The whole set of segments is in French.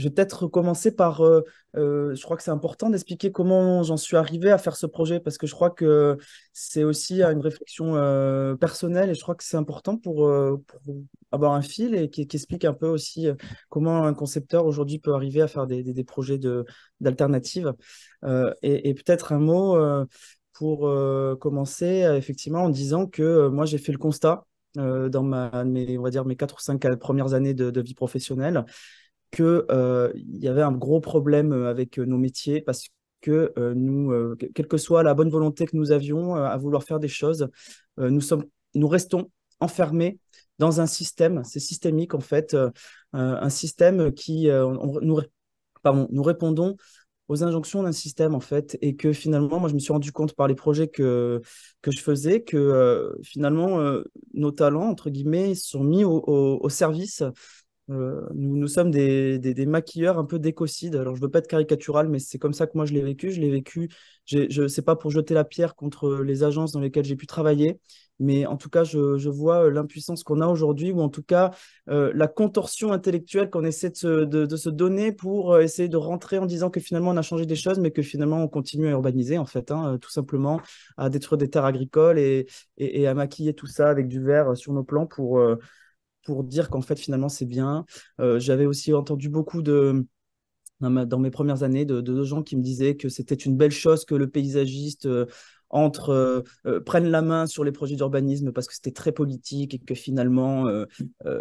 Je vais peut-être commencer par, euh, euh, je crois que c'est important d'expliquer comment j'en suis arrivé à faire ce projet, parce que je crois que c'est aussi une réflexion euh, personnelle, et je crois que c'est important pour, avoir un fil et qui, explique un peu aussi comment un concepteur aujourd'hui peut arriver à faire des, projets d'alternatives. De, et, et peut-être un mot pour commencer, effectivement, en disant que moi, j'ai fait le constat. dans ma, mes, on va dire mes 4 ou 5 premières années de, de vie professionnelle, qu'il euh, y avait un gros problème euh, avec euh, nos métiers parce que euh, nous, quelle que soit la bonne volonté que nous avions à vouloir faire des choses, nous, sommes, nous restons enfermés dans un système, c'est systémique en fait, un système qui, nous, pardon, nous répondons aux injonctions d'un système en fait et que finalement moi je me suis rendu compte par les projets que que je faisais que finalement nos talents entre guillemets sont mis au service euh, nous, nous, sommes des, des, maquilleurs un peu d'écocide. Alors, je veux pas être caricatural, mais c'est comme ça que moi je l'ai vécu. Je l'ai vécu. Je sais pas pour jeter la pierre contre les agences dans lesquelles j'ai pu travailler, mais en tout cas, je, je vois euh, l'impuissance qu'on a aujourd'hui, ou en tout cas euh, la contorsion intellectuelle qu'on essaie de se, de, se, donner pour essayer de rentrer en disant que finalement on a changé des choses, mais que finalement on continue à urbaniser, en fait, hein, tout simplement, à détruire des terres agricoles et, et, à maquiller tout ça avec du verre sur nos plans pour pour dire qu'en fait, finalement, c'est bien. Euh, j'avais aussi entendu beaucoup de dans, mes premières années, de, gens qui me disaient que c'était une belle chose que le paysagiste euh, entre euh, euh, prennent la main sur les projets d'urbanisme parce que c'était très politique et que finalement, euh,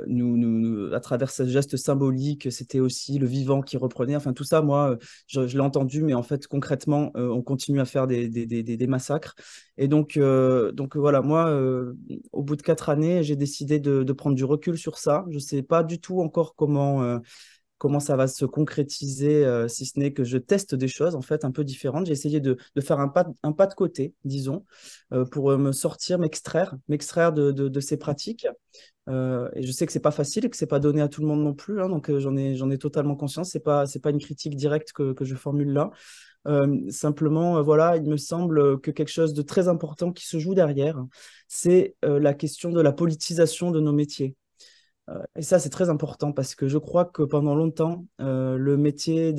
nous, nous, à travers ce geste symbolique, c'était aussi le vivant qui reprenait. Enfin, tout ça, moi, je, l'ai entendu, mais en fait, concrètement, on continue à faire des, des, des, des massacres. Et donc, donc voilà, moi, au bout de quatre années, j'ai décidé de, de, prendre du recul sur ça. Je ne sais pas du tout encore comment comment ça va se concrétiser, euh, si ce n'est que je teste des choses en fait un peu différentes. J'ai essayé de, faire un pas, de côté, disons, euh, pour euh, me sortir, m'extraire, m'extraire de, ces pratiques. et je sais que c'est pas facile et que c'est pas donné à tout le monde non plus, hein, donc j'en ai, totalement conscience. C'est pas, pas une critique directe que, que je formule là. simplement, voilà, il me semble que quelque chose de très important qui se joue derrière, c'est la question de la politisation de nos métiers et ça, c'est très important parce que je crois que pendant longtemps, euh, les métiers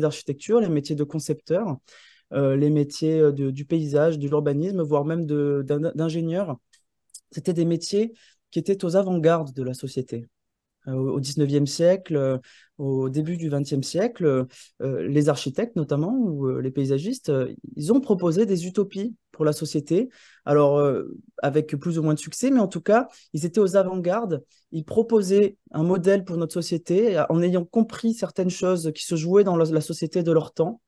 d'architecture, les métiers de concepteur, euh, les métiers euh, du paysage, de l'urbanisme, voire même d'ingénieur, c'était des métiers qui étaient aux avant-gardes de la société. Euh, au 19e siècle, euh, au début du 20e siècle, euh, les architectes notamment ou les paysagistes, ils ont proposé des utopies pour la société. Alors, avec plus ou moins de succès, mais en tout cas, ils étaient aux avant-gardes. Ils proposaient un modèle pour notre société en ayant compris certaines choses qui se jouaient dans la société de leur temps.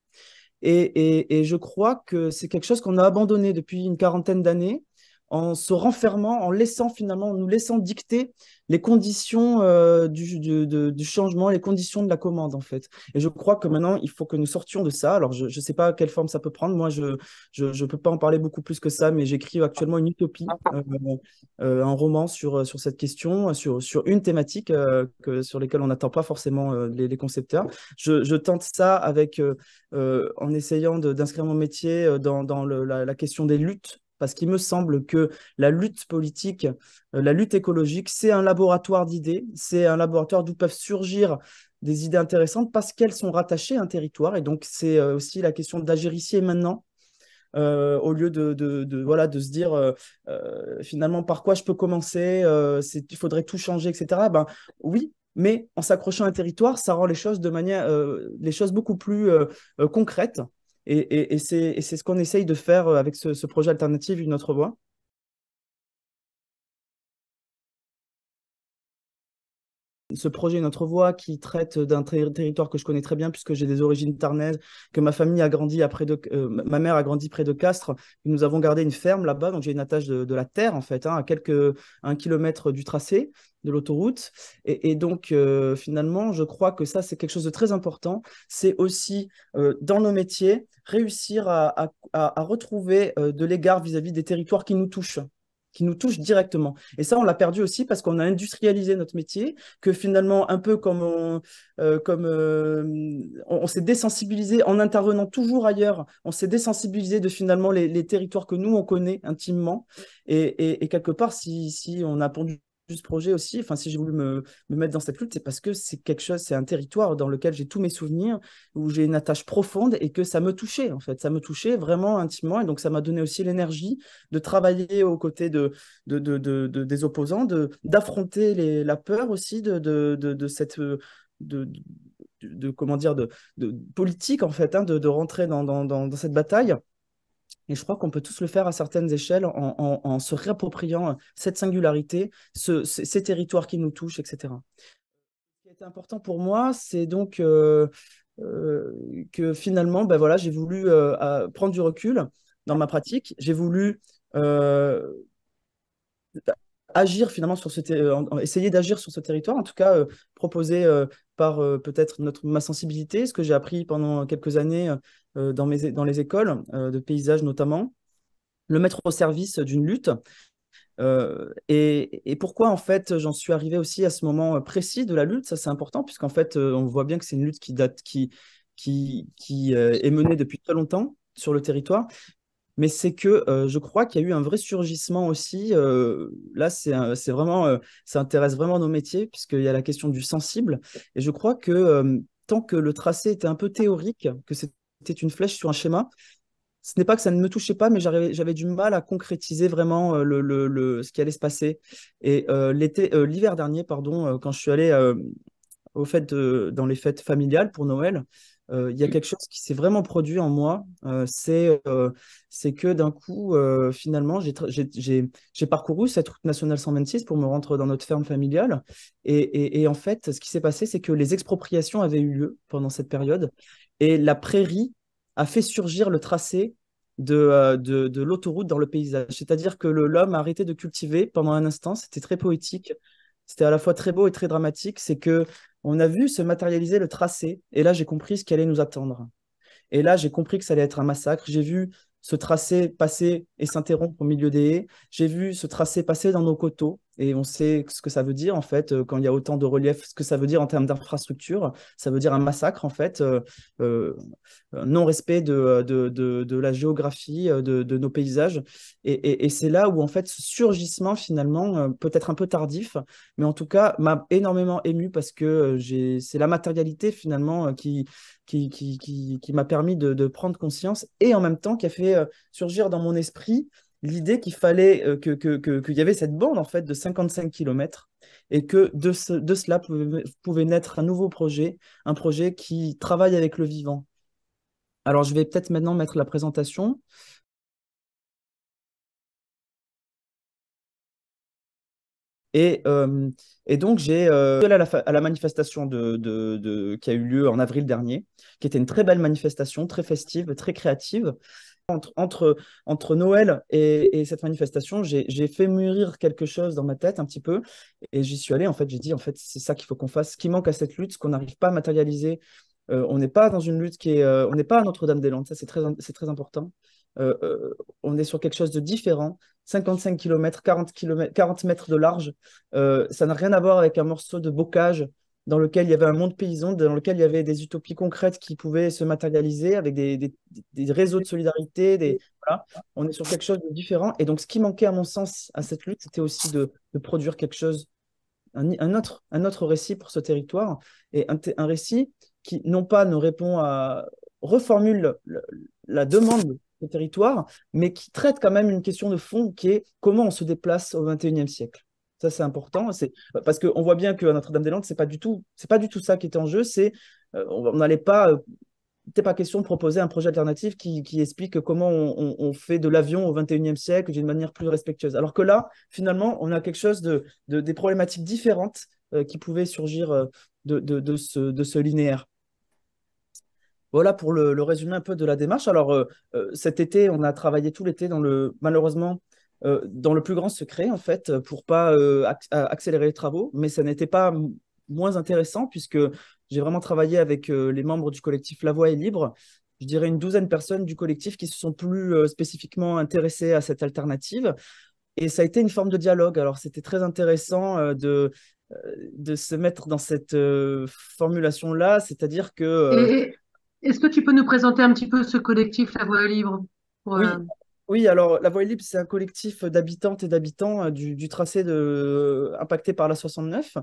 Et, et je crois que c'est quelque chose qu'on a abandonné depuis une quarantaine d'années en se renfermant, en laissant finalement, nous laissant dicter les conditions euh, du, changement, les conditions de la commande en fait. Et je crois que maintenant, il faut que nous sortions de ça. Alors, je ne sais pas quelle forme ça peut prendre. Moi, je ne je, je peux pas en parler beaucoup plus que ça, mais j'écris actuellement une utopie, euh, euh, un roman sur, sur cette question, sur, sur une thématique que, sur laquelle on n'attend pas forcément les, concepteurs. Je, tente ça avec, en essayant d'inscrire mon métier dans, dans la question des luttes parce qu'il me semble que la lutte politique, euh, la lutte écologique, c'est un laboratoire d'idées, c'est un laboratoire d'où peuvent surgir des idées intéressantes parce qu'elles sont rattachées à un territoire. Et donc, c'est euh, aussi la question d'agir ici et maintenant. Euh, au lieu de, voilà, de se dire finalement par quoi je peux commencer, il faudrait tout changer, etc. Ben, oui, mais en s'accrochant à un territoire, ça rend les choses, de manière, les choses beaucoup plus concrètes et, c'est ce qu'on essaye de faire euh, avec ce, ce projet alternatif, Une autre voie. ce projet Notre Voix qui traite d'un territoire que je connais très bien puisque j'ai des origines tarnaises, que ma famille a grandi après de, euh, ma mère a grandi près de Castres. Nous avons gardé une ferme là-bas, donc j'ai une attache de, la terre en fait, hein, à quelques un kilomètre du tracé de l'autoroute. Et, donc euh, finalement, je crois que ça c'est quelque chose de très important. C'est aussi euh, dans nos métiers réussir à, à retrouver de l'égard vis-à-vis des territoires qui nous touchent qui nous touche directement. Et ça, on l'a perdu aussi parce qu'on a industrialisé notre métier, que finalement, un peu comme on, euh, comme, euh, on, s'est désensibilisé en intervenant toujours ailleurs, on s'est désensibilisé de finalement les, territoires que nous, on connaît intimement. Et, quelque part, si, si on a pondu ce projet aussi, enfin, si j'ai voulu me, mettre dans cette lutte, c'est parce que c'est quelque chose, c'est un territoire dans lequel j'ai tous mes souvenirs, où j'ai une attache profonde et que ça me touchait, en fait. Ça me touchait vraiment intimement. Et donc, ça m'a donné aussi l'énergie de travailler aux côtés de, de, de des opposants, d'affronter la peur aussi de, cette. Euh, de, comment dire de, politique en fait hein, de, rentrer dans, dans cette bataille et je crois qu'on peut tous le faire à certaines échelles en, se réappropriant euh, cette singularité, ces territoires qui nous touchent, etc. Ce qui est important pour moi, c'est donc euh, euh, que finalement, ben voilà, j'ai voulu prendre du recul dans ma pratique. J'ai voulu agir finalement sur ce essayer d'agir sur ce territoire en tout cas proposé par peut-être notre ma sensibilité ce que j'ai appris pendant quelques années euh, dans, mes, dans, les écoles, euh, de paysage notamment, le mettre au service d'une lutte. Euh, et, et, pourquoi en fait j'en suis arrivé aussi à ce moment précis de la lutte, ça c'est important puisqu'en fait on voit bien que c'est une lutte qui date, qui, qui, qui est menée depuis très longtemps sur le territoire, mais c'est que je crois qu'il y a eu un vrai surgissement aussi. là c'est vraiment, ça intéresse vraiment nos métiers puisqu'il y a la question du sensible et je crois que tant que le tracé était un peu théorique, que c'était c'était une flèche sur un schéma. Ce n'est pas que ça ne me touchait pas, mais j'avais du mal à concrétiser vraiment euh, le, ce qui allait se passer. Et euh, l'été, euh, l'hiver dernier, pardon, quand je suis allé au fait dans les fêtes familiales pour Noël, il y a quelque chose qui s'est vraiment produit en moi. c'est que d'un coup, finalement, j'ai parcouru cette route nationale 126 pour me rendre dans notre ferme familiale. Et, et en fait, ce qui s'est passé, c'est que les expropriations avaient eu lieu pendant cette période. Et la prairie a fait surgir le tracé de, euh, de, l'autoroute dans le paysage. C'est-à-dire que l'homme a arrêté de cultiver pendant un instant. C'était très poétique. C'était à la fois très beau et très dramatique. C'est que on a vu se matérialiser le tracé. Et là, j'ai compris ce qui allait nous attendre. Et là, j'ai compris que ça allait être un massacre. J'ai vu ce tracé passer et s'interrompre au milieu des haies. J'ai vu ce tracé passer dans nos coteaux et on sait ce que ça veut dire en fait euh, quand il y a autant de relief, ce que ça veut dire en termes d'infrastructure. Ça veut dire un massacre en fait, euh, euh, non respect de, la géographie, de, nos paysages. Et, c'est là où en fait ce surgissement finalement, peut-être un peu tardif, mais en tout cas m'a énormément ému parce que c'est la matérialité finalement qui, qui, qui, m'a permis de, prendre conscience et en même temps qui a fait surgir dans mon esprit l'idée qu'il fallait euh, que qu'il y avait cette bande en fait de 55 km et que de, cela pouvait, pouvait, naître un nouveau projet, un projet qui travaille avec le vivant. Alors je vais peut-être maintenant mettre la présentation. Et, euh, et donc j'ai euh, à, à, la manifestation de, qui a eu lieu en avril dernier, qui était une très belle manifestation, très festive, très créative, entre, entre, Noël et, cette manifestation, j'ai fait mûrir quelque chose dans ma tête un petit peu. Et j'y suis allé. En fait, j'ai dit, en fait, c'est ça qu'il faut qu'on fasse. Ce qui manque à cette lutte, ce qu'on n'arrive pas à matérialiser. Euh, on n'est pas dans une lutte qui est. Euh, on n'est pas à Notre-Dame-des-Landes. Ça, c'est très, très important. Euh, on est sur quelque chose de différent. 55 km, 40, km, 40 mètres de large. ça n'a rien à voir avec un morceau de bocage dans lequel il y avait un monde paysan, dans lequel il y avait des utopies concrètes qui pouvaient se matérialiser avec des, réseaux de solidarité. On est sur quelque chose de différent. Et donc, ce qui manquait, à mon sens, à cette lutte, c'était aussi de, produire quelque chose, un, autre, récit pour ce territoire, et un, récit qui, non pas ne répond à, reformule la, la demande du territoire, mais qui traite quand même une question de fond qui est comment on se déplace au XXIe siècle. Ça, c'est important. parce qu'on voit bien que Notre-Dame-des-Landes, c'est pas tout, pas du tout ça qui était en jeu. C'est euh, on n'allait pas, euh, c'était pas question de proposer un projet alternatif qui, explique comment on, fait de l'avion au 21e siècle d'une manière plus respectueuse. Alors que là, finalement, on a quelque chose de, des problématiques différentes euh, qui pouvaient surgir de, ce, linéaire. Voilà pour le, le résumé un peu de la démarche. Alors cet été, on a travaillé tout l'été dans le malheureusement euh, dans le plus grand secret, en fait, pour pas euh, euh, accélérer les travaux, mais ça n'était pas moins intéressant puisque j'ai vraiment travaillé avec les membres du collectif La Voix est libre, je dirais une douzaine de personnes du collectif qui se sont plus spécifiquement intéressées à cette alternative. Et ça a été une forme de dialogue. Alors c'était très intéressant de, de se mettre dans cette formulation-là, c'est-à-dire que... Est-ce que tu peux nous présenter un petit peu ce collectif La Voix est Libre oui, alors la Voie Libre, c'est un collectif d'habitantes et d'habitants euh, du, tracé de, euh, impacté par la 69.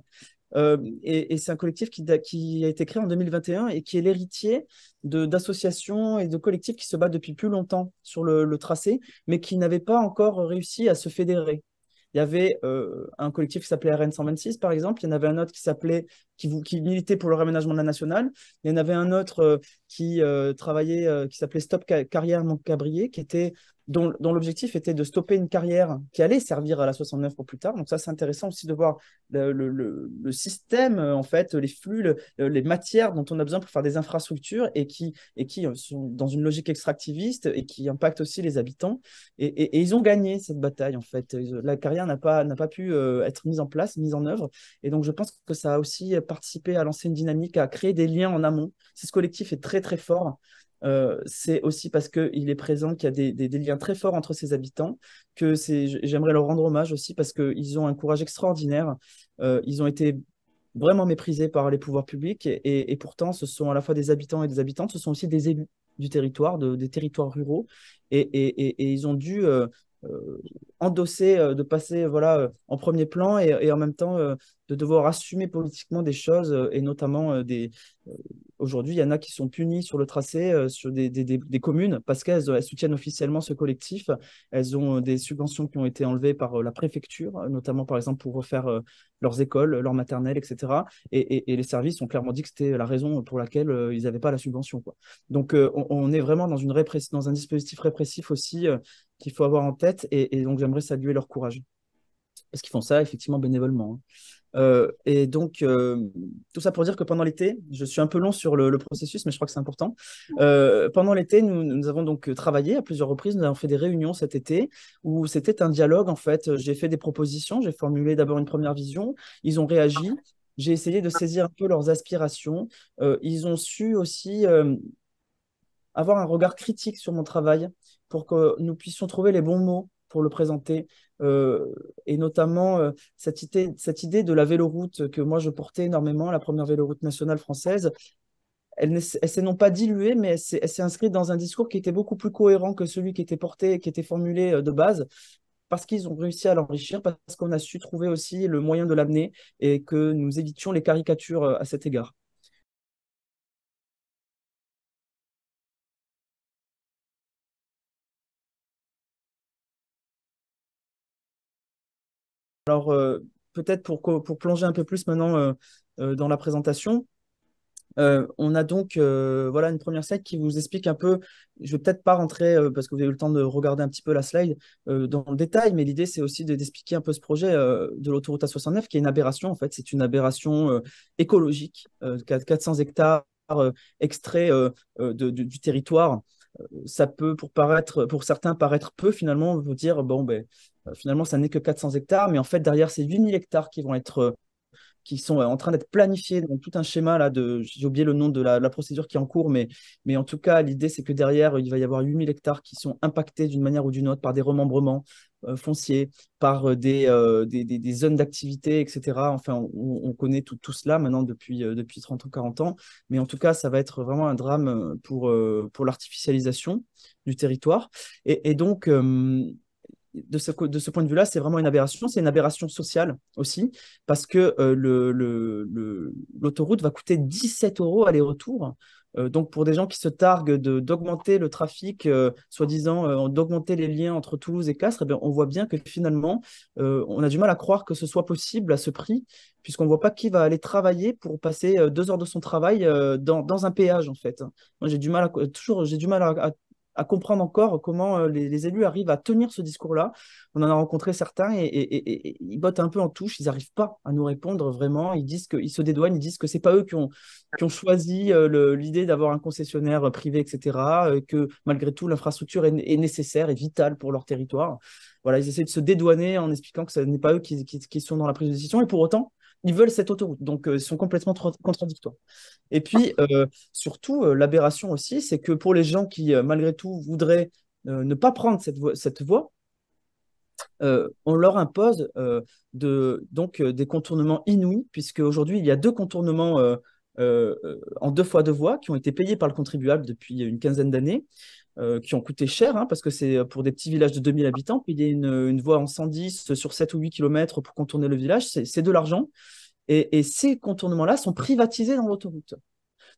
Euh, et, c'est un collectif qui, qui, a été créé en 2021 et qui est l'héritier d'associations et de collectifs qui se battent depuis plus longtemps sur le, tracé, mais qui n'avaient pas encore réussi à se fédérer. Il y avait un collectif qui s'appelait RN 126, par exemple. Il y en avait un autre qui s'appelait, qui, militait pour le réaménagement de la nationale. Il y en avait un autre qui travaillait, qui s'appelait Stop Carrière Montcabrier, qui était dont, l'objectif était de stopper une carrière qui allait servir à la 69 pour plus tard. Donc ça, c'est intéressant aussi de voir le, système, euh, en fait, les flux, les matières dont on a besoin pour faire des infrastructures et qui, et qui euh, sont dans une logique extractiviste et qui impactent aussi les habitants. Et, ils ont gagné cette bataille, en fait. La carrière n'a pas, pas pu euh, être mise en place, mise en œuvre. Et donc, je pense que ça a aussi participé à lancer une dynamique, à créer des liens en amont. C'est ce collectif est très, très fort, euh, c'est aussi parce qu'il est présent qu'il y a des, liens très forts entre ses habitants, que c'est, j'aimerais leur rendre hommage aussi parce qu'ils ont un courage extraordinaire, euh, ils ont été vraiment méprisés par les pouvoirs publics et, pourtant ce sont à la fois des habitants et des habitantes, ce sont aussi des élus du territoire, des territoires ruraux, et, ils ont dû euh, euh, endosser, euh, de passer voilà, euh, en premier plan et, en même temps de devoir assumer politiquement des choses et notamment des. Aujourd'hui, il y en a qui sont punis sur le tracé, sur des, communes, parce qu'elles soutiennent officiellement ce collectif. Elles ont des subventions qui ont été enlevées par la préfecture, notamment par exemple pour refaire leurs écoles, leurs maternelles, etc. Et, les services ont clairement dit que c'était la raison pour laquelle ils n'avaient pas la subvention. Donc on, est vraiment dans, une dans un dispositif répressif aussi qu'il faut avoir en tête. Et, donc, j'aimerais saluer leur courage. Parce qu'ils font ça, effectivement, bénévolement. Hein. Euh, et donc, euh, tout ça pour dire que pendant l'été, je suis un peu long sur le, processus, mais je crois que c'est important. Euh, pendant l'été, nous, nous, avons donc travaillé à plusieurs reprises. Nous avons fait des réunions cet été où c'était un dialogue, en fait. J'ai fait des propositions, j'ai formulé d'abord une première vision. Ils ont réagi. J'ai essayé de saisir un peu leurs aspirations. ils ont su aussi avoir un regard critique sur mon travail pour que nous puissions trouver les bons mots pour le présenter, euh, et notamment euh, cette, idée, de la véloroute que moi je portais énormément, la première véloroute nationale française. Elle, s'est non pas diluée, mais elle s'est inscrite dans un discours qui était beaucoup plus cohérent que celui qui était porté, et qui était formulé euh, de base, parce qu'ils ont réussi à l'enrichir, parce qu'on a su trouver aussi le moyen de l'amener et que nous évitions les caricatures à cet égard. Alors, euh, peut-être pour, plonger un peu plus maintenant euh, euh, dans la présentation, on a donc voilà une première slide qui vous explique un peu. Je vais peut-être pas rentrer parce que vous avez eu le temps de regarder un petit peu la slide dans le détail, mais l'idée c'est aussi d'expliquer un peu ce projet de l'autoroute A69 qui est une aberration en fait. C'est une aberration écologique, 400 hectares extraits du, territoire ça peut, pour, paraître, pour certains, paraître peu, finalement, vous dire, bon, ben, euh, finalement, ça n'est que 400 hectares, mais en fait, derrière ces 8000 hectares qui vont être euh, qui sont euh, en train d'être planifiés dans tout un schéma là de j'ai oublié le nom de la, procédure qui est en cours mais mais en tout cas l'idée c'est que derrière il va y avoir 8000 hectares qui sont impactés d'une manière ou d'une autre par des remembrements euh, foncier par euh, euh, des, des, zones d'activité, etc. Enfin, on, connaît tout, cela maintenant depuis, depuis 30 ou 40 ans. Mais en tout cas, ça va être vraiment un drame pour, pour l'artificialisation du territoire. Et, donc, de ce, point de vue-là, c'est vraiment une aberration. C'est une aberration sociale aussi, parce que l'autoroute va coûter 17 euros aller-retour euh, donc pour des gens qui se targuent d'augmenter le trafic, euh, soi-disant euh, d'augmenter les liens entre Toulouse et Castres, eh on voit bien que finalement, on a du mal à croire que ce soit possible à ce prix, puisqu'on ne voit pas qui va aller travailler pour passer deux heures de son travail dans, un péage en fait. Moi j'ai du mal à, toujours du mal à à comprendre encore comment euh, les, élus arrivent à tenir ce discours-là. On en a rencontré certains et, ils bottent un peu en touche, ils n'arrivent pas à nous répondre vraiment. Ils disent qu'ils se dédouanent, ils disent que ce n'est pas eux qui ont, qui ont choisi euh, l'idée d'avoir un concessionnaire euh, privé, etc. Que malgré tout, l'infrastructure est, nécessaire et vitale pour leur territoire. Voilà, ils essaient de se dédouaner en expliquant que ce n'est pas eux qui sont dans la prise de décision. Et pour autant, ils veulent cette autoroute. Donc, euh, ils sont complètement contradictoires. Et puis, ah. euh, surtout, euh, l'aberration aussi, c'est que pour les gens qui, malgré tout, voudraient ne pas prendre cette, voie, on leur impose donc des contournements inouïs, puisque aujourd'hui il y a deux contournements en deux fois deux voies qui ont été payés par le contribuable depuis une quinzaine d'années. Euh, qui ont coûté cher, hein, parce que c'est euh, pour des petits villages de 2000 habitants, il y a une voie en 110 euh, sur 7 ou 8 km pour contourner le village, c'est de l'argent. Et, ces contournements-là sont privatisés dans l'autoroute.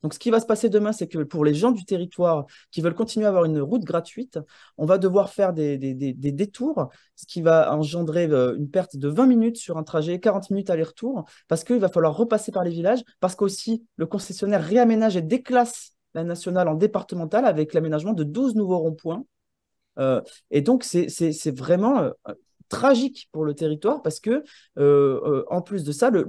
Donc ce qui va se passer demain, c'est que pour les gens du territoire qui veulent continuer à avoir une route gratuite, on va devoir faire des, des détours, ce qui va engendrer une perte de 20 minutes sur un trajet, 40 minutes aller-retour, parce qu'il va falloir repasser par les villages, parce qu'aussi le concessionnaire réaménage et déclasse la nationale en départementale avec l'aménagement de 12 nouveaux ronds-points. Euh, et donc, c'est vraiment euh, tragique pour le territoire parce que, euh, en plus de ça, le,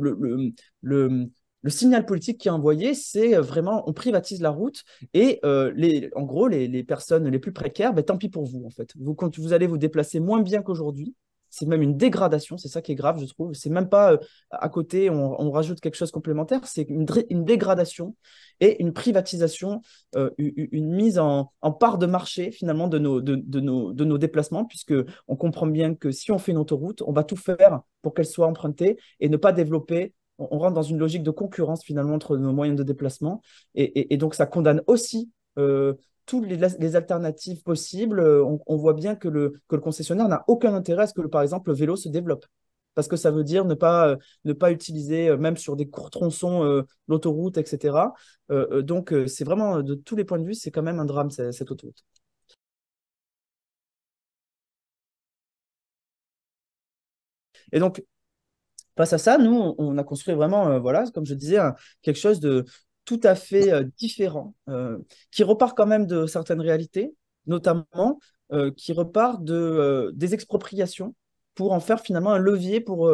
le, signal politique qui est envoyé, c'est vraiment on privatise la route et les, en gros, les, personnes les plus précaires, ben, tant pis pour vous en fait. Vous, vous allez vous déplacer moins bien qu'aujourd'hui, c'est même une dégradation, c'est ça qui est grave, je trouve. C'est même pas euh, à côté, on, rajoute quelque chose complémentaire, c'est une, dégradation et une privatisation, euh, une, mise en, part de marché finalement de nos, de, de nos, déplacements, puisque on comprend bien que si on fait une autoroute, on va tout faire pour qu'elle soit empruntée et ne pas développer on rentre dans une logique de concurrence finalement entre nos moyens de déplacement et, donc ça condamne aussi euh, toutes les, alternatives possibles. On, voit bien que le, concessionnaire n'a aucun intérêt à ce que, par exemple, le vélo se développe. Parce que ça veut dire ne pas, euh, ne pas utiliser, euh, même sur des courts tronçons, euh, l'autoroute, etc. donc, c'est vraiment, de tous les points de vue, c'est quand même un drame, cette, autoroute. Et donc, face à ça, nous, on a construit vraiment, voilà, comme je disais, quelque chose de, tout à fait euh, différent, euh, qui repart quand même de certaines réalités, notamment euh, qui repart de, des expropriations pour en faire finalement un levier pour,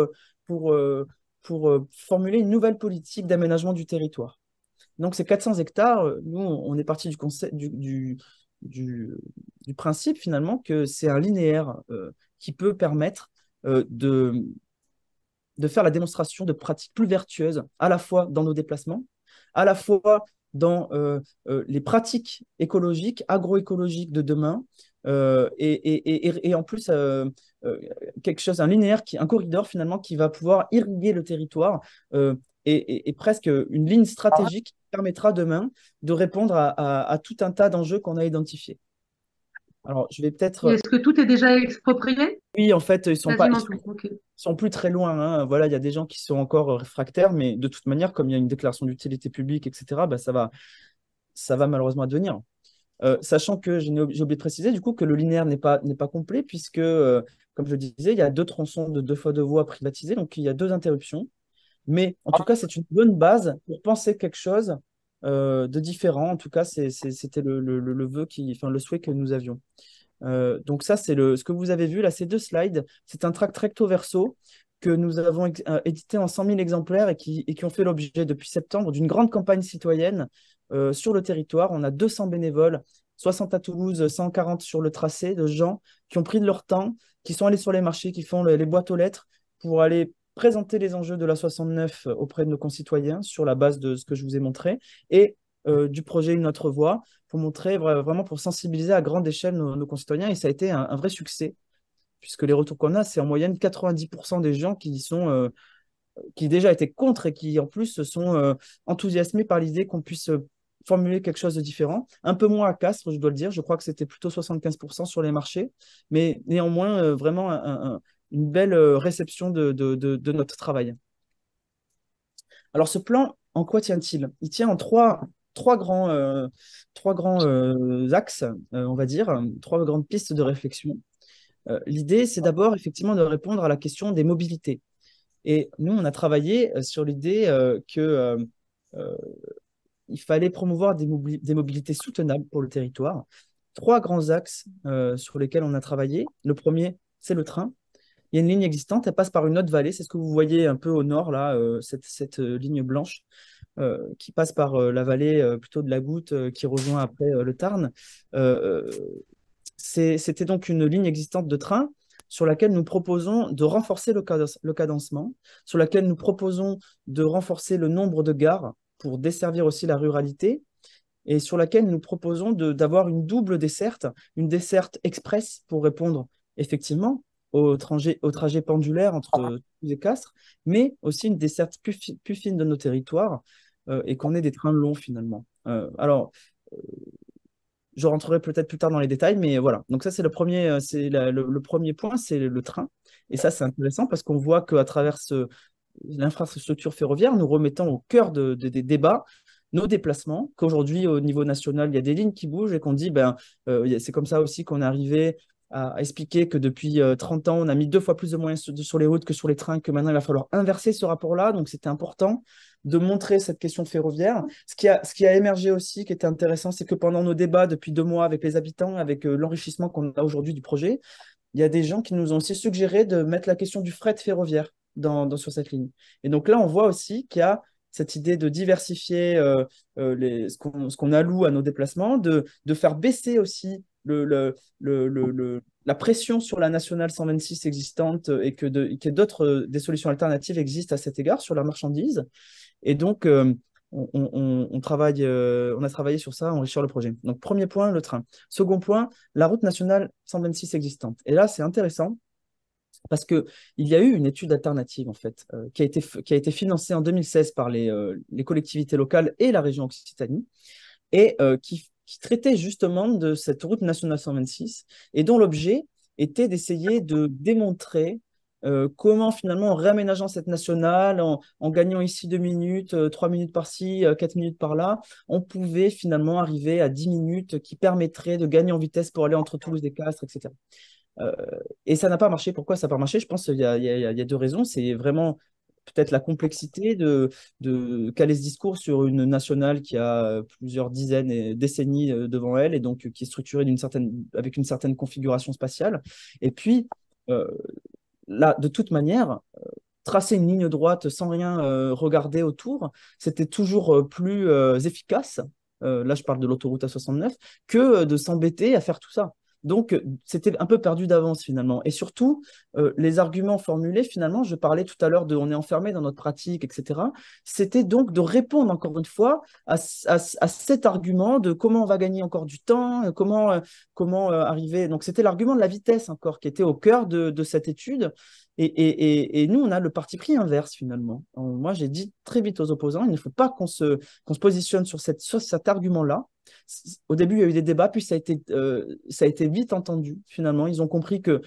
pour, pour formuler une nouvelle politique d'aménagement du territoire. Donc ces 400 hectares, nous, on est parti du, du, du, principe finalement que c'est un linéaire qui peut permettre de, de faire la démonstration de pratiques plus vertueuses, à la fois dans nos déplacements, à la fois dans euh, euh, les pratiques écologiques, agroécologiques de demain, euh, et, en plus quelque chose, un linéaire, qui, un corridor finalement qui va pouvoir irriguer le territoire et, presque une ligne stratégique qui permettra demain de répondre à, à tout un tas d'enjeux qu'on a identifiés. Alors, je vais peut-être. Est-ce que tout est déjà exproprié oui, en fait, ils sont pas, sont, plus très loin. Hein. Voilà, il y a des gens qui sont encore euh, réfractaires, mais de toute manière, comme il y a une déclaration d'utilité publique, etc., bah, ça va, ça va malheureusement advenir. Euh, sachant que j'ai oublié de préciser du coup que le linéaire n'est pas, pas complet puisque, euh, comme je le disais, il y a deux tronçons de deux fois deux voies privatisées, donc il y a deux interruptions. Mais en tout cas, c'est une bonne base pour penser quelque chose de différent. En tout cas, c'était le, vœu qui, enfin, le souhait que nous avions. Euh, donc ça, c'est ce que vous avez vu là, ces deux slides. C'est un tract recto verso que nous avons euh, édité en 100 000 exemplaires et qui, et ont fait l'objet depuis septembre d'une grande campagne citoyenne euh, sur le territoire. On a 200 bénévoles, 60 à Toulouse, 140 sur le tracé de gens qui ont pris de leur temps, qui sont allés sur les marchés, qui font les boîtes aux lettres pour aller présenter les enjeux de la 69 auprès de nos concitoyens sur la base de ce que je vous ai montré et euh, du projet Une autre Voix, pour montrer vraiment pour sensibiliser à grande échelle nos, nos concitoyens et ça a été un, vrai succès puisque les retours qu'on a, c'est en moyenne 90% des gens qui sont euh, qui déjà étaient contre et qui en plus se sont euh, enthousiasmés par l'idée qu'on puisse formuler quelque chose de différent. Un peu moins à Castres, je dois le dire. Je crois que c'était plutôt 75% sur les marchés, mais néanmoins vraiment une belle réception de, de, de, de, notre travail. Alors ce plan, en quoi tient-il Il tient en trois trois grands, euh, trois grands euh, axes, euh, on va dire, trois grandes pistes de réflexion. L'idée, c'est d'abord effectivement de répondre à la question des mobilités. Et nous, on a travaillé sur l'idée que il fallait promouvoir des, mobilités soutenables pour le territoire. Trois grands axes sur lesquels on a travaillé. Le premier, c'est le train. Il y a une ligne existante, elle passe par une autre vallée. C'est ce que vous voyez un peu au nord, là, cette, cette ligne blanche. Euh, qui passe par euh, la vallée euh, plutôt de la Goutte, qui rejoint après le Tarn. C'était donc une ligne existante de train sur laquelle nous proposons de renforcer le, cadencement, sur laquelle nous proposons de renforcer le nombre de gares pour desservir aussi la ruralité, et sur laquelle nous proposons d'avoir une double desserte, une desserte express pour répondre effectivement au, trajet, pendulaire entre Toulouse et Castres, mais aussi une desserte plus, plus fine de nos territoires, euh, et qu'on ait des trains longs finalement. Euh, alors, euh, je rentrerai peut-être plus tard dans les détails, mais voilà. Donc ça, c'est le premier, c'est le, premier point, c'est le train. Et ça, c'est intéressant parce qu'on voit qu'à travers l'infrastructure ferroviaire, nous remettons au cœur des débats nos déplacements, qu'aujourd'hui, au niveau national, il y a des lignes qui bougent et qu'on dit, ben, c'est comme ça aussi qu'on est arrivé à expliquer que depuis 30 ans, on a mis deux fois plus de moyens sur les routes que sur les trains, que maintenant, il va falloir inverser ce rapport-là. Donc, c'était important de montrer cette question ferroviaire. Ce qui a, émergé aussi, qui était intéressant, c'est que pendant nos débats depuis deux mois avec les habitants, avec euh, l'enrichissement qu'on a aujourd'hui du projet, il y a des gens qui nous ont aussi suggéré de mettre la question du fret ferroviaire sur cette ligne. Et donc là, on voit aussi qu'il y a cette idée de diversifier euh, euh, ce qu'on alloue à nos déplacements, de, faire baisser aussi la pression sur la nationale 126 existante et que, de, d'autres des solutions alternatives existent à cet égard sur la marchandise. Et donc, euh, on, travaille, euh, on a travaillé sur ça, enrichir le projet. Donc, premier point, le train. Second point, la route nationale 126 existante. Et là, c'est intéressant parce qu'il y a eu une étude alternative, en fait, euh, qui, a été, qui a été financée en 2016 par les, collectivités locales et la région Occitanie et qui, qui traitait justement de cette route nationale 126 et dont l'objet était d'essayer de démontrer euh, comment finalement en réaménageant cette nationale, en, gagnant ici deux minutes, euh, trois minutes par-ci, euh, quatre minutes par-là, on pouvait finalement arriver à dix minutes qui permettraient de gagner en vitesse pour aller entre Toulouse et Castres, etc. et ça n'a pas marché. Pourquoi ça n'a pas marché Je pense qu'il y, a deux raisons. C'est vraiment peut-être la complexité de, de caler ce discours sur une nationale qui a plusieurs dizaines et décennies devant elle et donc qui est structurée d'une certaine, avec une certaine configuration spatiale. Et puis, là, de toute manière, euh, tracer une ligne droite sans rien euh, regarder autour, c'était toujours euh, plus efficace, là je parle de l'autoroute à 69, que de s'embêter à faire tout ça. Donc, euh, c'était un peu perdu d'avance finalement. Et surtout, euh, les arguments formulés, finalement, je parlais tout à l'heure de on est enfermé dans notre pratique, etc. C'était donc de répondre encore une fois à, cet argument de comment on va gagner encore du temps, euh, comment, comment arriver. Donc, c'était l'argument de la vitesse encore qui était au cœur de cette étude. Et, nous, on a le parti pris inverse finalement. moi, j'ai dit très vite aux opposants, il ne faut pas qu'on se, se positionne sur, cette, cet argument-là. Au début, il y a eu des débats, puis ça a été, euh, ça a été vite entendu finalement. Ils ont compris que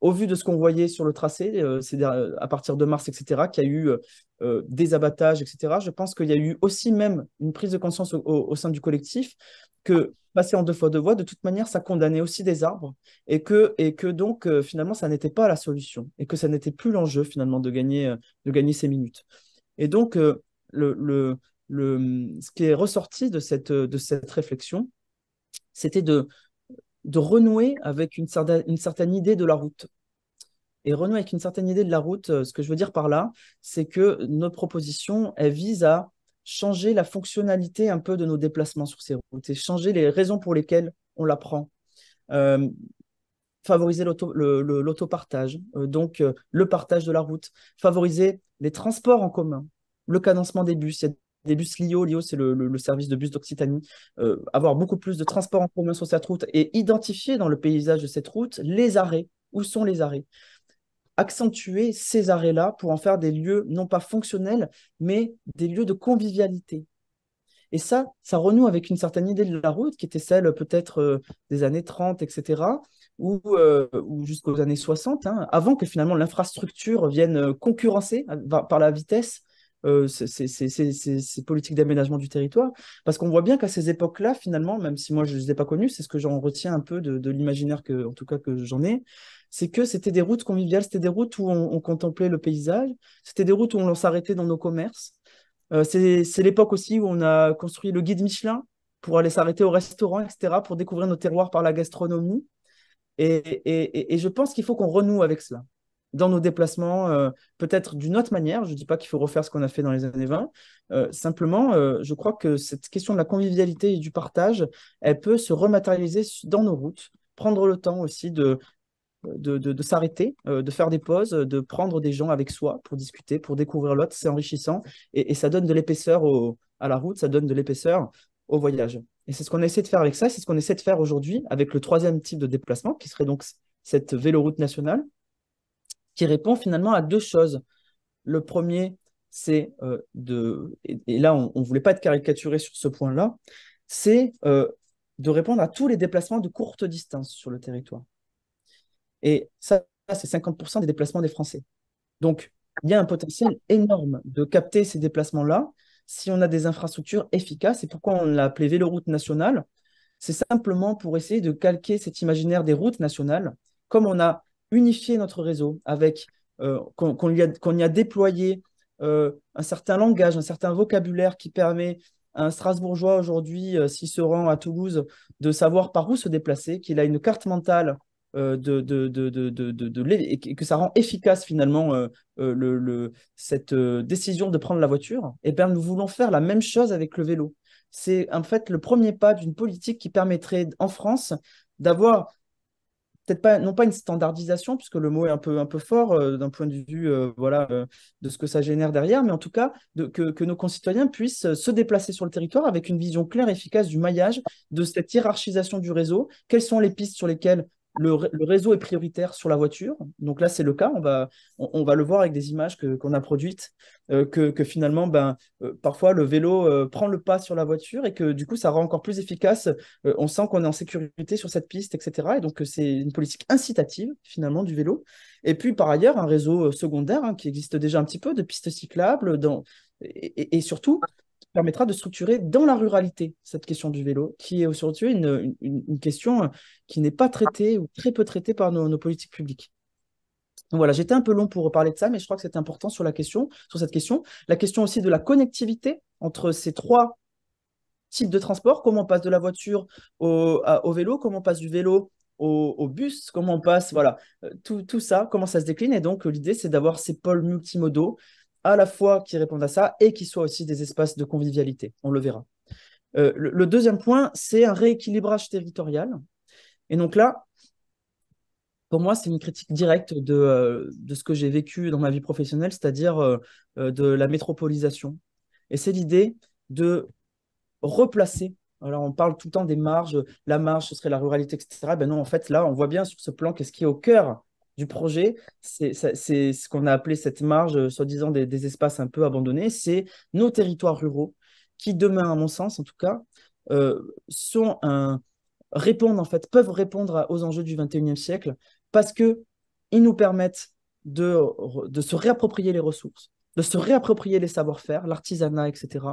au vu de ce qu'on voyait sur le tracé, euh, c'est à partir de mars, etc., qu'il y a eu euh, des abattages, etc., je pense qu'il y a eu aussi même une prise de conscience au, au sein du collectif que passer en deux fois deux voies, de toute manière, ça condamnait aussi des arbres et que, et que donc, euh, finalement, ça n'était pas la solution et que ça n'était plus l'enjeu, finalement, de gagner, euh, de gagner ces minutes. Et donc, euh, le, le, ce qui est ressorti de cette, de cette réflexion, c'était de, de renouer avec une certaine, une certaine idée de la route. Et renouer avec une certaine idée de la route, ce que je veux dire par là, c'est que nos propositions, elles visent à changer la fonctionnalité un peu de nos déplacements sur ces routes et changer les raisons pour lesquelles on la prend. Euh, favoriser l'autopartage, euh, donc euh, le partage de la route, favoriser les transports en commun, le cadencement des bus. Il des bus LIO, LIO c'est le, service de bus d'Occitanie, avoir beaucoup plus de transports en commun sur cette route et identifier dans le paysage de cette route les arrêts, où sont les arrêts accentuer ces arrêts-là pour en faire des lieux non pas fonctionnels, mais des lieux de convivialité. Et ça, ça renoue avec une certaine idée de la route qui était celle peut-être euh, des années 30, etc., ou, euh, ou jusqu'aux années 60, hein, avant que finalement l'infrastructure vienne euh, concurrencer par la vitesse ces politiques d'aménagement du territoire. Parce qu'on voit bien qu'à ces époques-là, finalement, même si moi je ne les ai pas connues, c'est ce que j'en retiens un peu de, de l'imaginaire que, en tout cas, que j'en ai, c'est que c'était des routes conviviales, c'était des routes où on, contemplait le paysage, c'était des routes où on s'arrêtait dans nos commerces. Euh, c'est l'époque aussi où on a construit le guide Michelin pour aller s'arrêter au restaurant, etc., pour découvrir nos terroirs par la gastronomie. Et, je pense qu'il faut qu'on renoue avec cela dans nos déplacements, euh, peut-être d'une autre manière. Je ne dis pas qu'il faut refaire ce qu'on a fait dans les années 20. Euh, simplement, je crois que cette question de la convivialité et du partage, elle peut se rematérialiser dans nos routes, prendre le temps aussi de, de, s'arrêter, euh, de faire des pauses, de prendre des gens avec soi pour discuter, pour découvrir l'autre, c'est enrichissant et, ça donne de l'épaisseur à la route, ça donne de l'épaisseur au voyage. Et c'est ce qu'on essaie de faire avec ça, c'est ce qu'on essaie de faire aujourd'hui avec le troisième type de déplacement qui serait donc cette véloroute nationale qui répond finalement à deux choses. Le premier, c'est euh, de, et, là on ne voulait pas être caricaturé sur ce point-là, c'est euh, de répondre à tous les déplacements de courte distance sur le territoire. Et ça, c'est 50% des déplacements des Français. Donc, il y a un potentiel énorme de capter ces déplacements-là si on a des infrastructures efficaces. Et pourquoi on l'a appelé véloroute nationale C'est simplement pour essayer de calquer cet imaginaire des routes nationales. Comme on a unifié notre réseau avec, euh, qu'on y, a déployé euh, un certain langage, un certain vocabulaire qui permet à un Strasbourgeois aujourd'hui, euh, s'il se rend à Toulouse, de savoir par où se déplacer, qu'il a une carte mentale euh, de, de, de, de et que ça rend efficace finalement euh, euh, le, cette décision de prendre la voiture, et eh bien nous voulons faire la même chose avec le vélo. C'est en fait le premier pas d'une politique qui permettrait en France d'avoir peut-être pas non pas une standardisation puisque le mot est un peu un peu fort d'un point de vue voilà de ce que ça génère derrière mais en tout cas de, que, que nos concitoyens puissent se déplacer sur le territoire avec une vision claire et efficace du maillage de cette hiérarchisation du réseau quelles sont les pistes sur lesquelles le, réseau est prioritaire sur la voiture. Donc là, c'est le cas. On va, on, va le voir avec des images qu'on a produites, euh, que, que, finalement, ben, euh, parfois, le vélo euh, prend le pas sur la voiture et que du coup, ça rend encore plus efficace. on sent qu'on est en sécurité sur cette piste, etc. Et donc, c'est une politique incitative, finalement, du vélo. Et puis, par ailleurs, un réseau secondaire hein, qui existe déjà un petit peu de pistes cyclables et surtout, permettra de structurer dans la ruralité cette question du vélo, qui est aujourd'hui une, une, question qui n'est pas traitée ou très peu traitée par nos, politiques publiques. Donc voilà, j'étais un peu long pour parler de ça, mais je crois que c'est important sur la question, sur cette question. La question aussi de la connectivité entre ces trois types de transport, comment on passe de la voiture au, vélo, comment on passe du vélo au, bus, comment on passe, voilà, euh, tout, tout ça, comment ça se décline. Et donc, euh, l'idée, c'est d'avoir ces pôles multimodaux à la fois qui répondent à ça et qui soient aussi des espaces de convivialité. On le verra. Euh, le, deuxième point, c'est un rééquilibrage territorial. Et donc là, pour moi, c'est une critique directe de, euh, ce que j'ai vécu dans ma vie professionnelle, c'est-à-dire euh, de la métropolisation. Et c'est l'idée de replacer. Alors, on parle tout le temps des marges. La marge, ce serait la ruralité, etc. Ben non, en fait, là, on voit bien sur ce plan qu'est-ce qui est au cœur du projet, c'est ce qu'on a appelé cette marge, euh, soi-disant des, espaces un peu abandonnés, c'est nos territoires ruraux qui demain, à mon sens en tout cas, euh, sont un, répondent en fait, peuvent répondre aux enjeux du 21e siècle parce que ils nous permettent de, de se réapproprier les ressources, de se réapproprier les savoir-faire, l'artisanat, etc.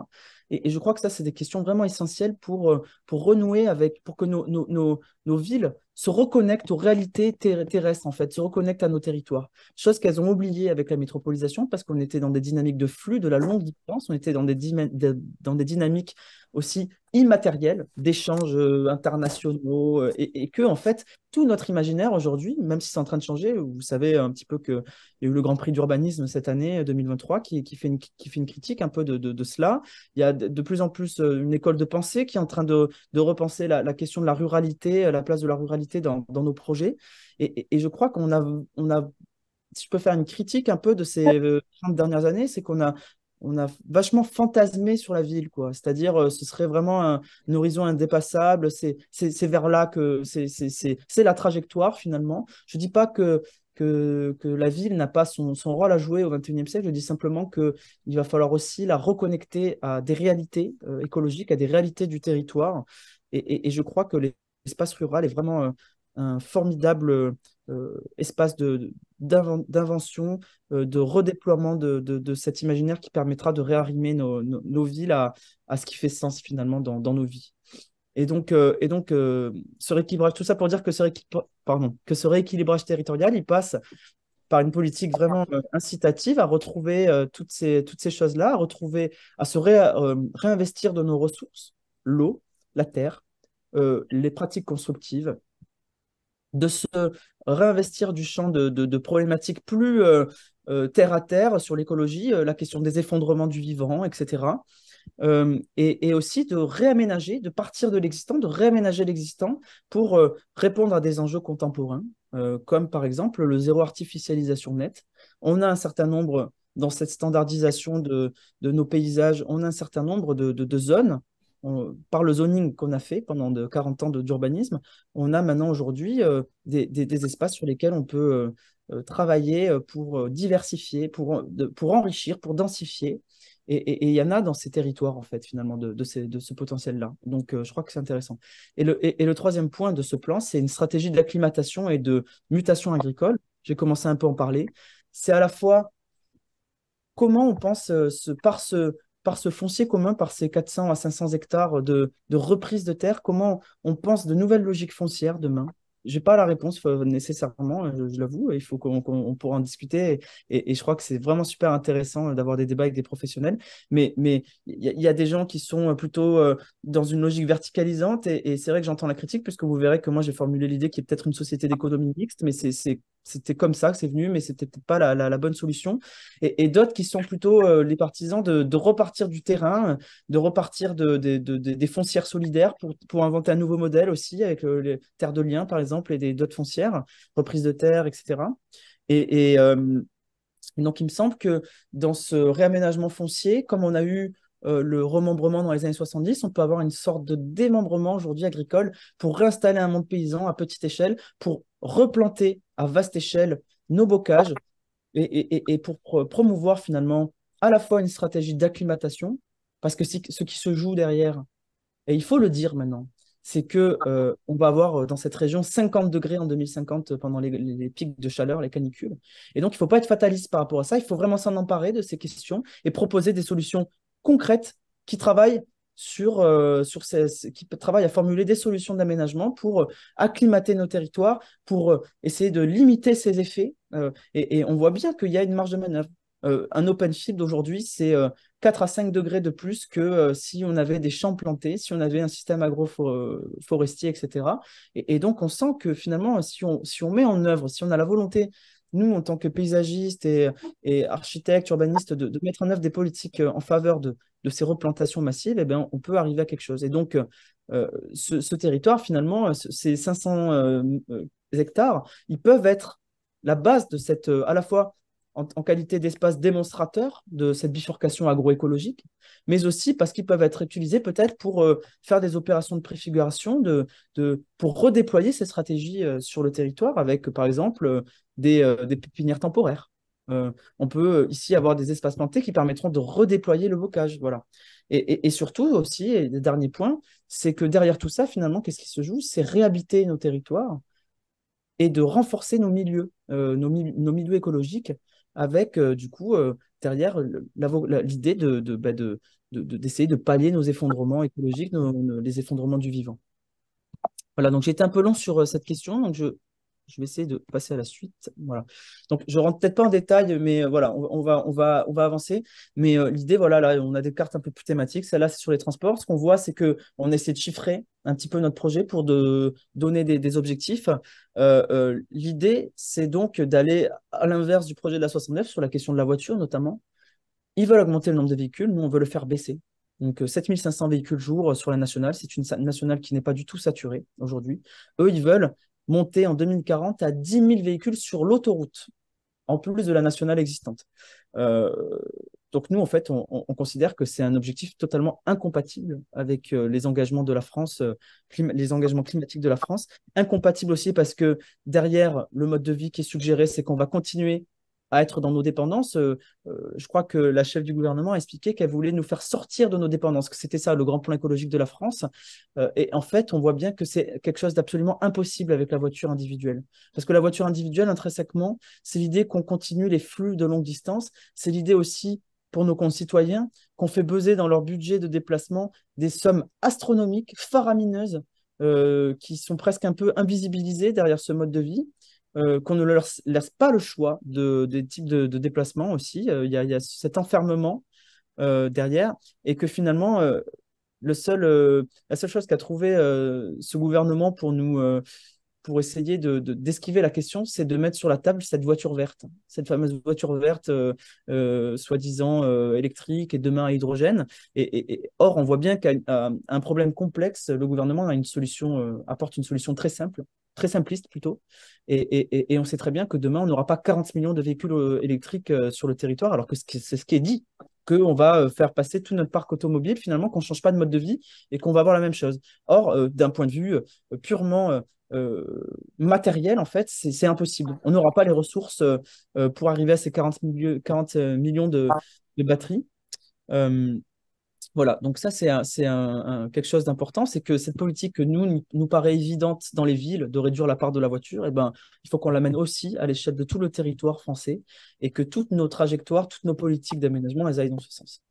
Et, je crois que ça, c'est des questions vraiment essentielles pour, euh, pour renouer avec, pour que nos, nos, nos villes se reconnectent aux réalités terrestres, en fait, se reconnectent à nos territoires. Chose qu'elles ont oubliée avec la métropolisation parce qu'on était dans des dynamiques de flux, de la longue distance, on était dans des, dans des dynamiques aussi immatériels d'échanges euh, internationaux euh, et, que en fait tout notre imaginaire aujourd'hui, même si c'est en train de changer, vous savez un petit peu que y a eu le Grand Prix d'urbanisme cette année 2023 euh, qui, qui, fait une, qui fait une critique un peu de, cela. Il y a de plus en plus une école de pensée qui est en train de, repenser la, question de la ruralité, la place de la ruralité dans, nos projets. Et, je crois qu'on a, on a si je peux faire une critique un peu de ces 30 dernières années, c'est qu'on a on a vachement fantasmé sur la ville, quoi. C'est-à-dire, euh, ce serait vraiment un, horizon indépassable. C'est, vers là que c'est, c'est, la trajectoire finalement. Je ne dis pas que que, que la ville n'a pas son, rôle à jouer au XXIe siècle. Je dis simplement que il va falloir aussi la reconnecter à des réalités euh, écologiques, à des réalités du territoire. Et, je crois que l'espace rural est vraiment un formidable euh, espace d'invention, euh, de redéploiement de, cet imaginaire qui permettra de réarrimer nos, villes à, ce qui fait sens finalement dans, nos vies. Et donc, euh, ce rééquilibrage, tout ça pour dire que ce, rééquilibrage territorial, il passe par une politique vraiment incitative à retrouver toutes ces, choses-là, à retrouver, à se réinvestir de nos ressources, l'eau, la terre, les pratiques constructives, de se réinvestir du champ de, problématiques plus euh, euh, terre à terre sur l'écologie, euh, la question des effondrements du vivant, etc. Et, aussi de réaménager, de partir de l'existant, de réaménager l'existant pour répondre à des enjeux contemporains, comme par exemple le zéro artificialisation net. On a un certain nombre, dans cette standardisation de, de nos paysages, on a un certain nombre de, zones par le zoning qu'on a fait pendant de 40 ans d'urbanisme, on a maintenant aujourd'hui euh, des, espaces sur lesquels on peut euh, euh, travailler pour diversifier, pour, pour enrichir, pour densifier. Et il y en a dans ces territoires, en fait, finalement, de, ce potentiel-là. Donc, je crois que c'est intéressant. Et le, et, le, troisième point de ce plan, c'est une stratégie d'acclimatation et de mutation agricole. J'ai commencé un peu à en parler. C'est à la fois comment on pense, ce, par ce, par ce foncier commun, par ces 400 à 500 hectares de, reprise de terre Comment on pense de nouvelles logiques foncières demain Je n'ai pas la réponse nécessairement, je, l'avoue. Il faut qu'on pourra en discuter. Et, je crois que c'est vraiment super intéressant euh, d'avoir des débats avec des professionnels. Mais il y, a des gens qui sont euh, plutôt euh, dans une logique verticalisante. Et, c'est vrai que j'entends la critique, puisque vous verrez que moi, j'ai formulé l'idée qu'il y a peut-être une société d'économie mixte, mais c'est c'était comme ça que c'est venu, mais c'était peut-être pas la, bonne solution. Et, d'autres qui sont plutôt euh, les partisans de, repartir du terrain, de repartir de, des foncières solidaires pour, inventer un nouveau modèle aussi, avec euh, les terres de lien par exemple, et d'autres foncières, reprise de terre, etc. Euh, et, donc, il me semble que dans ce réaménagement foncier, comme on a eu euh, le remembrement dans les années 70, on peut avoir une sorte de démembrement aujourd'hui agricole pour réinstaller un monde paysan à petite échelle, pour replanter à vaste échelle nos bocages et, et, pour promouvoir finalement à la fois une stratégie d'acclimatation, parce que ce qui se joue derrière, et il faut le dire maintenant, c'est que euh, on va avoir euh, dans cette région 50 degrés en 2050 pendant les, les pics de chaleur, les canicules. Et donc, il ne faut pas être fataliste par rapport à ça. Il faut vraiment s'en emparer de ces questions et proposer des solutions concrètes qui travaillent sur, euh, sur ces, qui travaillent à formuler des solutions d'aménagement pour euh, acclimater nos territoires, pour euh, essayer de limiter ces effets. Et, on voit bien qu'il y a une marge de manœuvre. un open field d'aujourd'hui, c'est 4 à 5 degrés de plus que si on avait des champs plantés, si on avait un système agroforestier, etc. Et, et, donc, on sent que finalement, si on, si on met en œuvre, si on a la volonté nous, en tant que paysagistes et, architectes, urbanistes, de, mettre en œuvre des politiques euh, en faveur de, ces replantations massives, eh bien, on peut arriver à quelque chose. Et donc, euh, euh, ce, territoire, finalement, ces 500 hectares, ils peuvent être la base de cette, à la fois en, qualité d'espace démonstrateur de cette bifurcation agroécologique, mais aussi parce qu'ils peuvent être utilisés peut-être pour euh, faire des opérations de préfiguration, de, de, pour redéployer ces stratégies euh, sur le territoire avec, par exemple, euh, des, pépinières temporaires. on peut ici avoir des espaces plantés qui permettront de redéployer le bocage. Voilà. Et, surtout aussi, dernier point, c'est que derrière tout ça, finalement, qu'est-ce qui se joue C'est réhabiter nos territoires et de renforcer nos milieux, nos, milieux écologiques avec euh, du coup derrière l'idée de, d'essayer de, pallier nos effondrements écologiques, les effondrements du vivant. Voilà, donc j'ai été un peu long sur euh, cette question, donc je je vais essayer de passer à la suite. Voilà. Donc, je rentre peut-être pas en détail, mais euh, voilà, on, va, on, va, on va avancer. Mais euh, l'idée, voilà, là, on a des cartes un peu plus thématiques. Celle-là, c'est sur les transports. Ce qu'on voit, c'est qu'on essaie de chiffrer un petit peu notre projet pour de, donner des, objectifs. Euh, l'idée, c'est donc d'aller à l'inverse du projet de la 69 sur la question de la voiture, notamment. Ils veulent augmenter le nombre de véhicules, nous, on veut le faire baisser. Donc 7500 véhicules jour sur la nationale, c'est une nationale qui n'est pas du tout saturée aujourd'hui. Eux, ils veulent monter en 2040 à 10 000 véhicules sur l'autoroute, en plus de la nationale existante. Euh, donc nous, en fait, on, considère que c'est un objectif totalement incompatible avec euh, les engagements de la France, euh, les engagements climatiques de la France. Incompatible aussi parce que derrière le mode de vie qui est suggéré, c'est qu'on va continuer à être dans nos dépendances. Euh, euh, je crois que la chef du gouvernement a expliqué qu'elle voulait nous faire sortir de nos dépendances, que c'était ça le grand plan écologique de la France. Euh, et en fait, on voit bien que c'est quelque chose d'absolument impossible avec la voiture individuelle. Parce que la voiture individuelle, intrinsèquement, c'est l'idée qu'on continue les flux de longue distance, c'est l'idée aussi pour nos concitoyens qu'on fait buzzer dans leur budget de déplacement des sommes astronomiques, faramineuses, qui sont presque un peu invisibilisées derrière ce mode de vie. Euh, qu'on ne leur laisse pas le choix de, des types de, déplacements aussi. Euh, il y, a cet enfermement euh, derrière et que finalement, la seule chose qu'a trouvé ce gouvernement pour nous, pour essayer d'esquiver la question, c'est de mettre sur la table cette voiture verte, cette fameuse voiture verte soi-disant électrique et demain à hydrogène. Et, or, on voit bien qu'à un problème complexe, le gouvernement apporte une solution très simple, très simpliste plutôt, et, on sait très bien que demain, on n'aura pas 40 millions de véhicules euh, électriques euh, sur le territoire, alors que c'est ce qui est dit, qu'on va euh, faire passer tout notre parc automobile, finalement, qu'on ne change pas de mode de vie et qu'on va avoir la même chose. Or, d'un point de vue purement matériel, en fait, c'est impossible. On n'aura pas les ressources pour arriver à ces 40, millions de, ah. batteries. Voilà, donc ça c'est quelque chose d'important, c'est que cette politique que nous nous paraît évidente dans les villes de réduire la part de la voiture, eh ben il faut qu'on l'amène aussi à l'échelle de tout le territoire français et que toutes nos trajectoires, toutes nos politiques d'aménagement, elles aillent dans ce sens.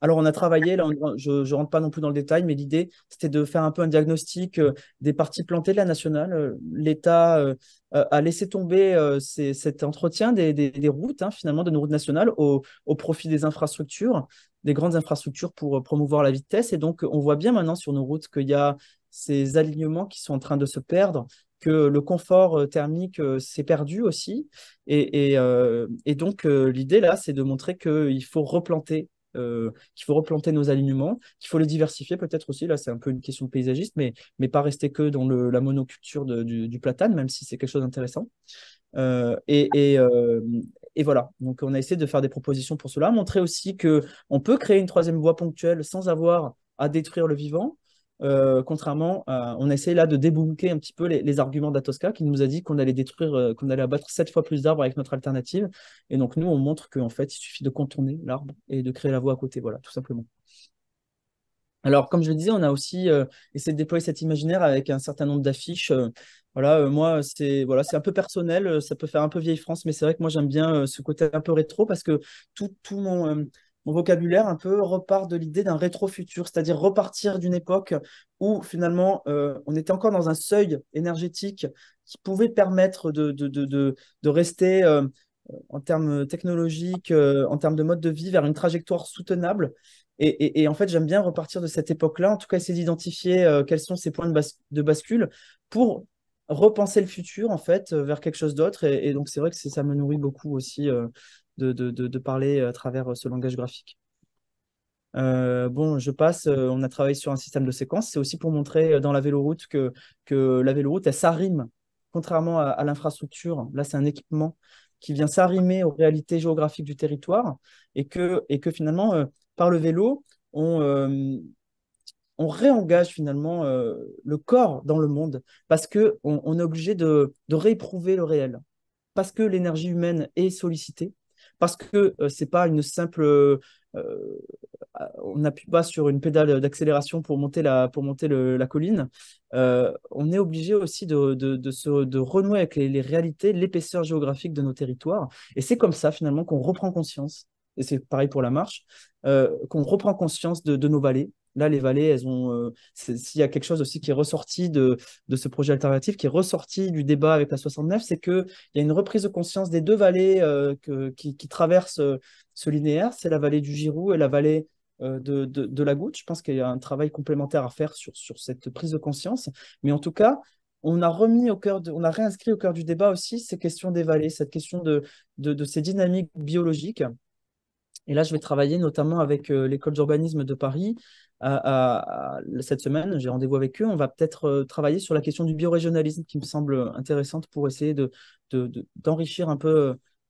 Alors, on a travaillé, là, je ne rentre pas non plus dans le détail, mais l'idée, c'était de faire un peu un diagnostic euh, des parties plantées de la nationale. Euh, L'État euh, a laissé tomber cet entretien des, routes, hein, finalement, de nos routes nationales au, profit des infrastructures des grandes infrastructures pour euh, promouvoir la vitesse. Et donc, on voit bien maintenant sur nos routes qu'il y a ces alignements qui sont en train de se perdre, que le confort euh, thermique euh, s'est perdu aussi. Et, et, donc, l'idée là, c'est de montrer qu'il faut replanter. qu'il faut replanter nos alignements, qu'il faut les diversifier peut-être aussi, là c'est un peu une question paysagiste, mais, mais pas rester que dans le, la monoculture du, platane, même si c'est quelque chose d'intéressant. et, et et voilà, donc on a essayé de faire des propositions pour cela, montrer aussi que on peut créer une troisième voie ponctuelle sans avoir à détruire le vivant. Euh, contrairement, on essayé là de débunker un petit peu les, arguments d'Atosca qui nous a dit qu'on allait détruire, euh, qu'on allait abattre sept fois plus d'arbres avec notre alternative. Et donc nous, on montre qu'en fait, il suffit de contourner l'arbre et de créer la voie à côté, voilà, tout simplement. Alors, comme je le disais, on a aussi euh, essayé de déployer cet imaginaire avec un certain nombre d'affiches. Euh, voilà, euh, moi, c'est voilà, un peu personnel, ça peut faire un peu vieille France, mais c'est vrai que moi, j'aime bien ce côté un peu rétro parce que tout, tout mon, vocabulaire un peu repart de l'idée d'un rétro-futur, c'est-à-dire repartir d'une époque où finalement, on était encore dans un seuil énergétique qui pouvait permettre de, de, de, de rester en termes technologiques, en termes de mode de vie, vers une trajectoire soutenable. Et, en fait, j'aime bien repartir de cette époque-là, en tout cas essayer d'identifier euh, quels sont ces points de, bascule pour repenser le futur, en fait, euh, vers quelque chose d'autre. Et, donc, c'est vrai que ça me nourrit beaucoup aussi euh, de, parler à travers ce langage graphique. bon, je passe. on a travaillé sur un système de séquence. C'est aussi pour montrer dans la véloroute que, que la véloroute, elle s'arrime, contrairement à, l'infrastructure. Là, c'est un équipement qui vient s'arrimer aux réalités géographiques du territoire et que, et que finalement, par le vélo, on, euh, réengage finalement euh, le corps dans le monde parce que on, est obligé de, rééprouver le réel, parce que l'énergie humaine est sollicitée, parce que euh, ce n'est pas une simple on n'appuie pas sur une pédale d'accélération pour monter la, pour monter la colline. on est obligé aussi de, renouer avec les réalités, l'épaisseur géographique de nos territoires. Et c'est comme ça finalement qu'on reprend conscience et c'est pareil pour la marche, euh, qu'on reprend conscience de, nos vallées. Là, les vallées, elles ont. Euh, s'il y a quelque chose aussi qui est ressorti de, ce projet alternatif, qui est ressorti du débat avec la 69, c'est qu'il y a une reprise de conscience des deux vallées euh, que, qui, traversent ce linéaire. C'est la vallée du Girou et la vallée de, la goutte. Je pense qu'il y a un travail complémentaire à faire sur, sur cette prise de conscience. Mais en tout cas, on a remis au cœur, on a réinscrit au cœur du débat aussi ces questions des vallées, cette question de, de ces dynamiques biologiques et là, je vais travailler notamment avec euh, l'école d'urbanisme de Paris. cette semaine, j'ai rendez-vous avec eux. On va peut-être euh, travailler sur la question du biorégionalisme qui me semble intéressante pour essayer d'enrichir un peu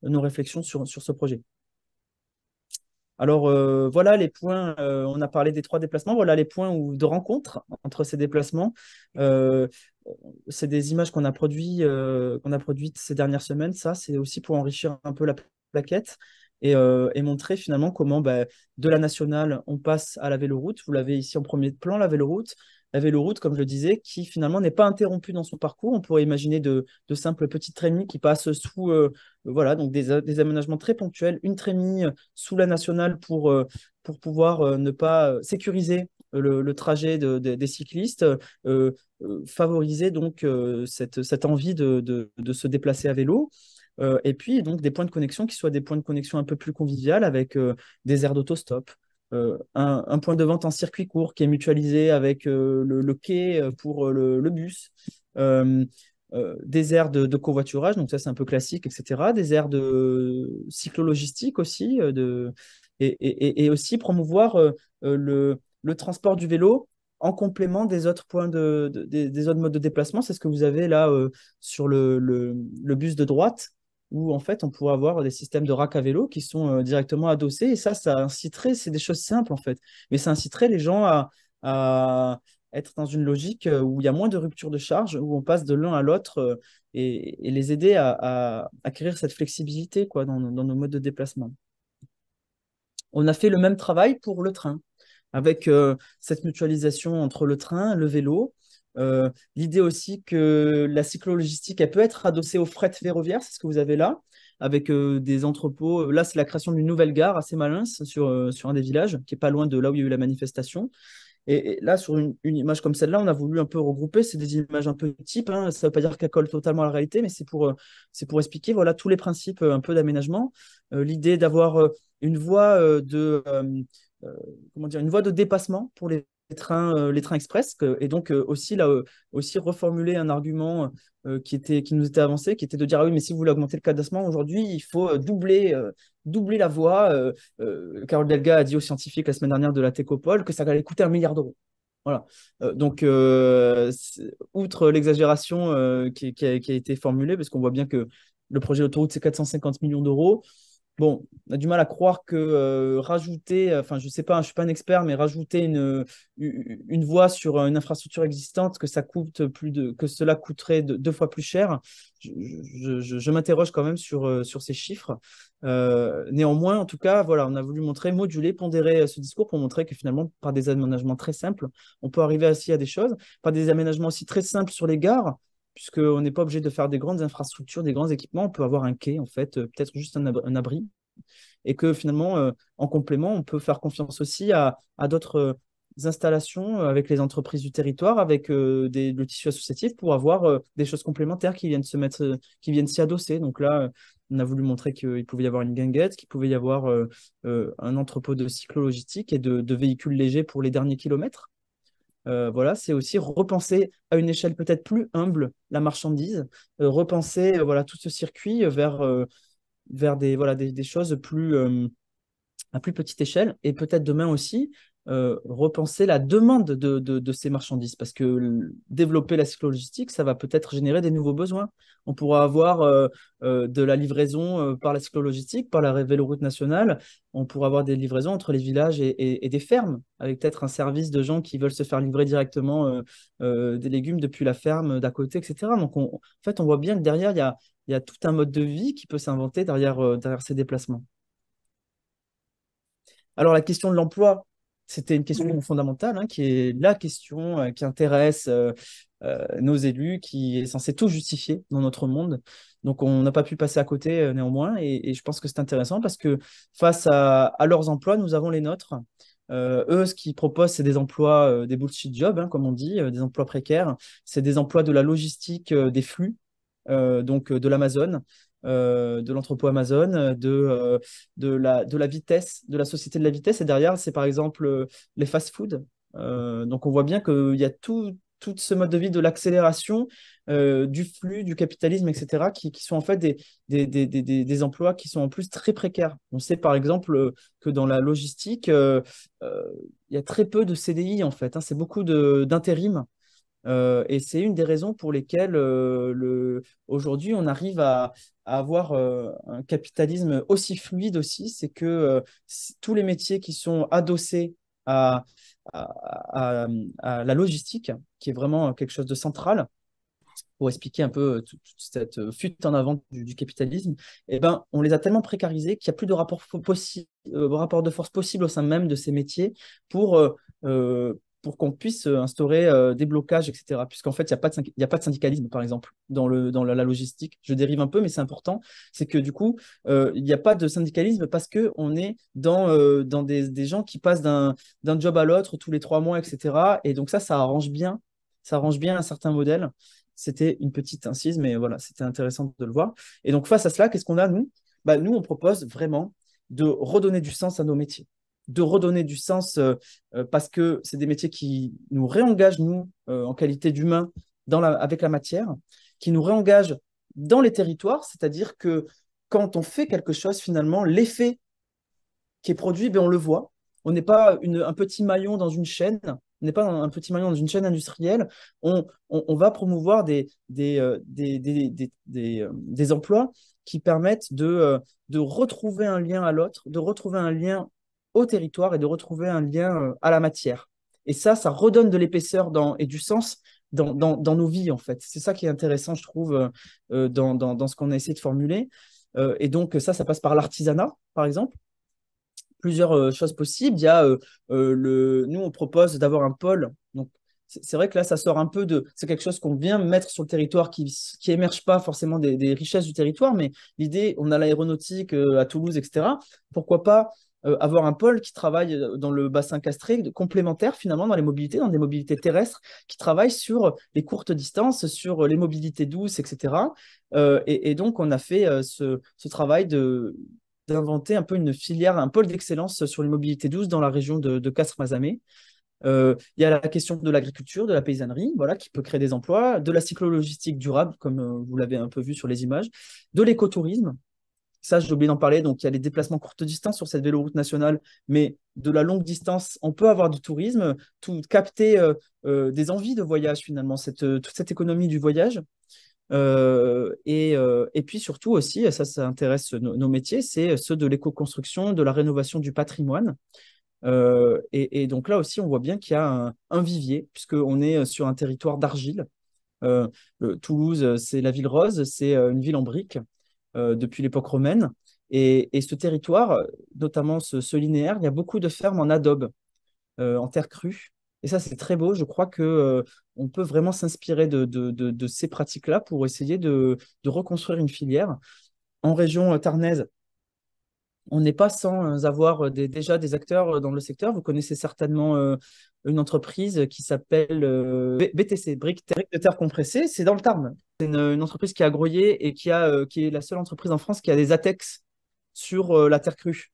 euh, nos réflexions sur, ce projet. Alors voilà les points, on a parlé des trois déplacements, voilà les points de rencontre entre ces déplacements. c'est des images qu'on a produites ces dernières semaines, ça c'est aussi pour enrichir un peu la plaquette. Euh, et, montrer finalement comment bah, de la nationale, on passe à la véloroute. Vous l'avez ici en premier plan, la véloroute. La véloroute, comme je le disais, qui finalement n'est pas interrompue dans son parcours. On pourrait imaginer de, simples petites trémies qui passent sous, euh, voilà, donc des, aménagements très ponctuels. Une trémie euh, sous la nationale pour, pour pouvoir ne pas sécuriser le, trajet des cyclistes, favoriser donc cette, cette, envie de, de, se déplacer à vélo. Euh, et puis, donc, des points de connexion qui soient des points de connexion un peu plus convivial avec euh, des aires d'autostop, euh, un, point de vente en circuit court qui est mutualisé avec le, quai pour le, bus. des aires de, covoiturage, donc ça c'est un peu classique, etc. Des aires de cyclologistique aussi, et, aussi promouvoir le, transport du vélo en complément des autres points de, des, autres modes de déplacement. C'est ce que vous avez là sur le, bus de droite où en fait on pourrait avoir des systèmes de rack à vélo qui sont euh, directement adossés et ça, ça inciterait, c'est des choses simples en fait, mais ça inciterait les gens à, être dans une logique euh, où il y a moins de rupture de charge, où on passe de l'un à l'autre euh, et, les aider à, acquérir cette flexibilité quoi, dans, nos modes de déplacement. On a fait le même travail pour le train, avec cette mutualisation entre le train, le vélo, euh, l'idée aussi que la cyclogistique elle peut être adossée aux frettes ferroviaires, c'est ce que vous avez là, avec euh, des entrepôts. Euh, là, c'est la création d'une nouvelle gare assez malin sur, sur un des villages, qui est pas loin de là où il y a eu la manifestation. Et, là, sur une, image comme celle-là, on a voulu un peu regrouper. C'est des images un peu type. Hein. Ça ne veut pas dire qu'elle colle totalement à la réalité, mais c'est pour, c'est pour expliquer voilà, tous les principes un peu d'aménagement. L'idée d'avoir une voie de comment dire, une voie de dépassement pour les trains, euh, les trains express, et donc euh, aussi, là, euh, aussi reformuler un argument qui, était, qui nous était avancé, qui était de dire, ah oui, mais si vous voulez augmenter le cadencement aujourd'hui, il faut doubler, doubler la voie. Carole Delga a dit aux scientifiques la semaine dernière de la Técopole que ça allait coûter un milliard d'euros. Voilà. donc, outre l'exagération qui, qui, a été formulée, parce qu'on voit bien que le projet d'autoroute, c'est 450 millions d'euros, bon, on a du mal à croire que euh, rajouter, euh, enfin, je sais pas, hein, je suis pas un expert, mais rajouter une, euh, une, voie sur une infrastructure existante, que ça coûte plus de, que cela coûterait deux fois plus cher. Je, m'interroge quand même sur, sur ces chiffres. néanmoins, en tout cas, voilà, on a voulu montrer, moduler, pondérer ce discours pour montrer que finalement, par des aménagements très simples, on peut arriver aussi à des choses, par des aménagements aussi très simples sur les gares puisqu'on n'est pas obligé de faire des grandes infrastructures, des grands équipements. On peut avoir un quai, en fait, euh, peut-être juste un, abri. Et que finalement, euh, en complément, on peut faire confiance aussi à, d'autres euh, installations avec les entreprises du territoire, avec le tissu associatif pour avoir des choses complémentaires qui viennent se mettre, qui viennent s'y adosser. Donc là, on a voulu montrer qu'il pouvait y avoir une guinguette, qu'il pouvait y avoir un entrepôt de cyclo-logistique et de véhicules légers pour les derniers kilomètres. Euh, voilà, c'est aussi repenser à une échelle peut-être plus humble la marchandise, euh, repenser euh, voilà tout ce circuit vers vers des voilà choses plus à plus petite échelle et peut-être demain aussi euh, repenser la demande de, ces marchandises parce que développer la cyclogistique, ça va peut-être générer des nouveaux besoins. On pourra avoir euh, euh, de la livraison par la cyclogistique, par la véloroute nationale. On pourra avoir des livraisons entre les villages et, des fermes, avec peut-être un service de gens qui veulent se faire livrer directement des légumes depuis la ferme d'à côté, etc. Donc, en fait, on voit bien que derrière, il y a, y a, tout un mode de vie qui peut s'inventer derrière, derrière ces déplacements. Alors la question de l'emploi, c'était une question mmh. fondamentale hein, qui est la question euh, qui intéresse euh, euh, nos élus, qui est censée tout justifier dans notre monde. Donc on n'a pas pu passer à côté néanmoins et, je pense que c'est intéressant parce que face à, leurs emplois, nous avons les nôtres. eux, ce qu'ils proposent, c'est des emplois, des bullshit jobs, hein, comme on dit, des emplois précaires. C'est des emplois de la logistique des flux, donc de l'Amazon. Euh, de l'entrepôt Amazon, euh, de, euh, de, la, de la vitesse, de la société de la vitesse. Et derrière, c'est par exemple les fast-foods. donc on voit bien qu'il y a tout, ce mode de vie de l'accélération, du flux, du capitalisme, etc., qui, sont en fait des des, emplois qui sont en plus très précaires. On sait par exemple que dans la logistique, il y a très peu de CDI en fait. Hein. c'est beaucoup d'intérim. Euh, et c'est une des raisons pour lesquelles euh, aujourd'hui on arrive à, avoir euh, un capitalisme aussi fluide aussi, c'est que tous les métiers qui sont adossés à, la logistique, qui est vraiment quelque chose de central, pour expliquer un peu toute cette fuite en avant du, capitalisme, eh ben, on les a tellement précarisés qu'il n'y a plus de rapport, de force possible au sein même de ces métiers pour pour qu'on puisse euh, instaurer euh, des blocages, etc. Puisqu'en fait, il n'y a, pas de, syndicalisme, par exemple, dans, la, logistique. Je dérive un peu, mais c'est important. C'est que du coup, euh, il n'y a pas de syndicalisme parce qu'on est dans, des, gens qui passent d'un job à l'autre tous les trois mois, etc. Et donc ça, ça arrange bien. Ça arrange bien un certain modèle. C'était une petite incise, mais voilà, c'était intéressant de le voir. Et donc face à cela, qu'est-ce qu'on a, nous bah, Nous, on propose vraiment de redonner du sens à nos métiers de redonner du sens euh, euh, parce que c'est des métiers qui nous réengagent, nous, euh, en qualité d'humains, avec la matière, qui nous réengagent dans les territoires, c'est-à-dire que quand on fait quelque chose, finalement, l'effet qui est produit, ben, on le voit. On n'est pas un petit maillon dans une chaîne, on n'est pas un petit maillon dans une chaîne industrielle. On, va promouvoir des, des, des, des, emplois qui permettent de, de retrouver un lien à l'autre, de retrouver un lien au territoire et de retrouver un lien euh, à la matière. Et ça, ça redonne de l'épaisseur et du sens dans, nos vies, en fait. C'est ça qui est intéressant, je trouve, euh, euh, dans, dans, ce qu'on a essayé de formuler. et donc, ça, ça passe par l'artisanat, par exemple. Plusieurs choses possibles. Il y a le... Nous, on propose d'avoir un pôle. Donc, c'est vrai que là, ça sort un peu de. C'est quelque chose qu'on vient mettre sur le territoire qui n'émerge pas forcément des, des, richesses du territoire, mais l'idée, on a l'aéronautique à Toulouse, etc. Pourquoi pas euh, avoir un pôle qui travaille euh, dans le bassin castré, complémentaire finalement dans les mobilités, dans des mobilités terrestres, qui travaille sur les courtes distances, sur les mobilités douces, etc. Euh, et, donc, on a fait ce, travail de d'inventer un peu une filière, un pôle d'excellence sur les mobilités douces dans la région de, de Castres-Mazamet. Il y a la question de l'agriculture, de la paysannerie, voilà, qui peut créer des emplois, de la cyclologistique durable, comme vous l'avez un peu vu sur les images, de l'écotourisme, ça, j'ai oublié d'en parler. Donc, il y a les déplacements courte distance sur cette véloroute nationale, mais de la longue distance, on peut avoir du tourisme, tout capter euh, euh, des envies de voyage finalement, cette, euh, toute cette économie du voyage. et, et, puis surtout aussi, ça, ça intéresse nos, métiers, c'est ceux de l'éco-construction, de la rénovation du patrimoine. Et, donc là aussi, on voit bien qu'il y a un, un vivier, puisqu'on est sur un territoire d'argile. Toulouse, c'est la ville rose, c'est une ville en briques. Euh, depuis l'époque romaine. Et, ce territoire, notamment ce, linéaire, il y a beaucoup de fermes en adobe, euh, en terre crue. Et ça, c'est très beau. Je crois qu'on euh, peut vraiment s'inspirer de, ces pratiques-là pour essayer de, reconstruire une filière. En région tarnaise, on n'est pas sans avoir déjà des acteurs dans le secteur. Vous connaissez certainement une entreprise qui s'appelle euh, BTC, Brick de Terre Compressée, c'est dans le Tarn. C'est une, entreprise qui a grouillé et qui, a, euh, qui est la seule entreprise en France qui a des ATEX sur euh, la terre crue.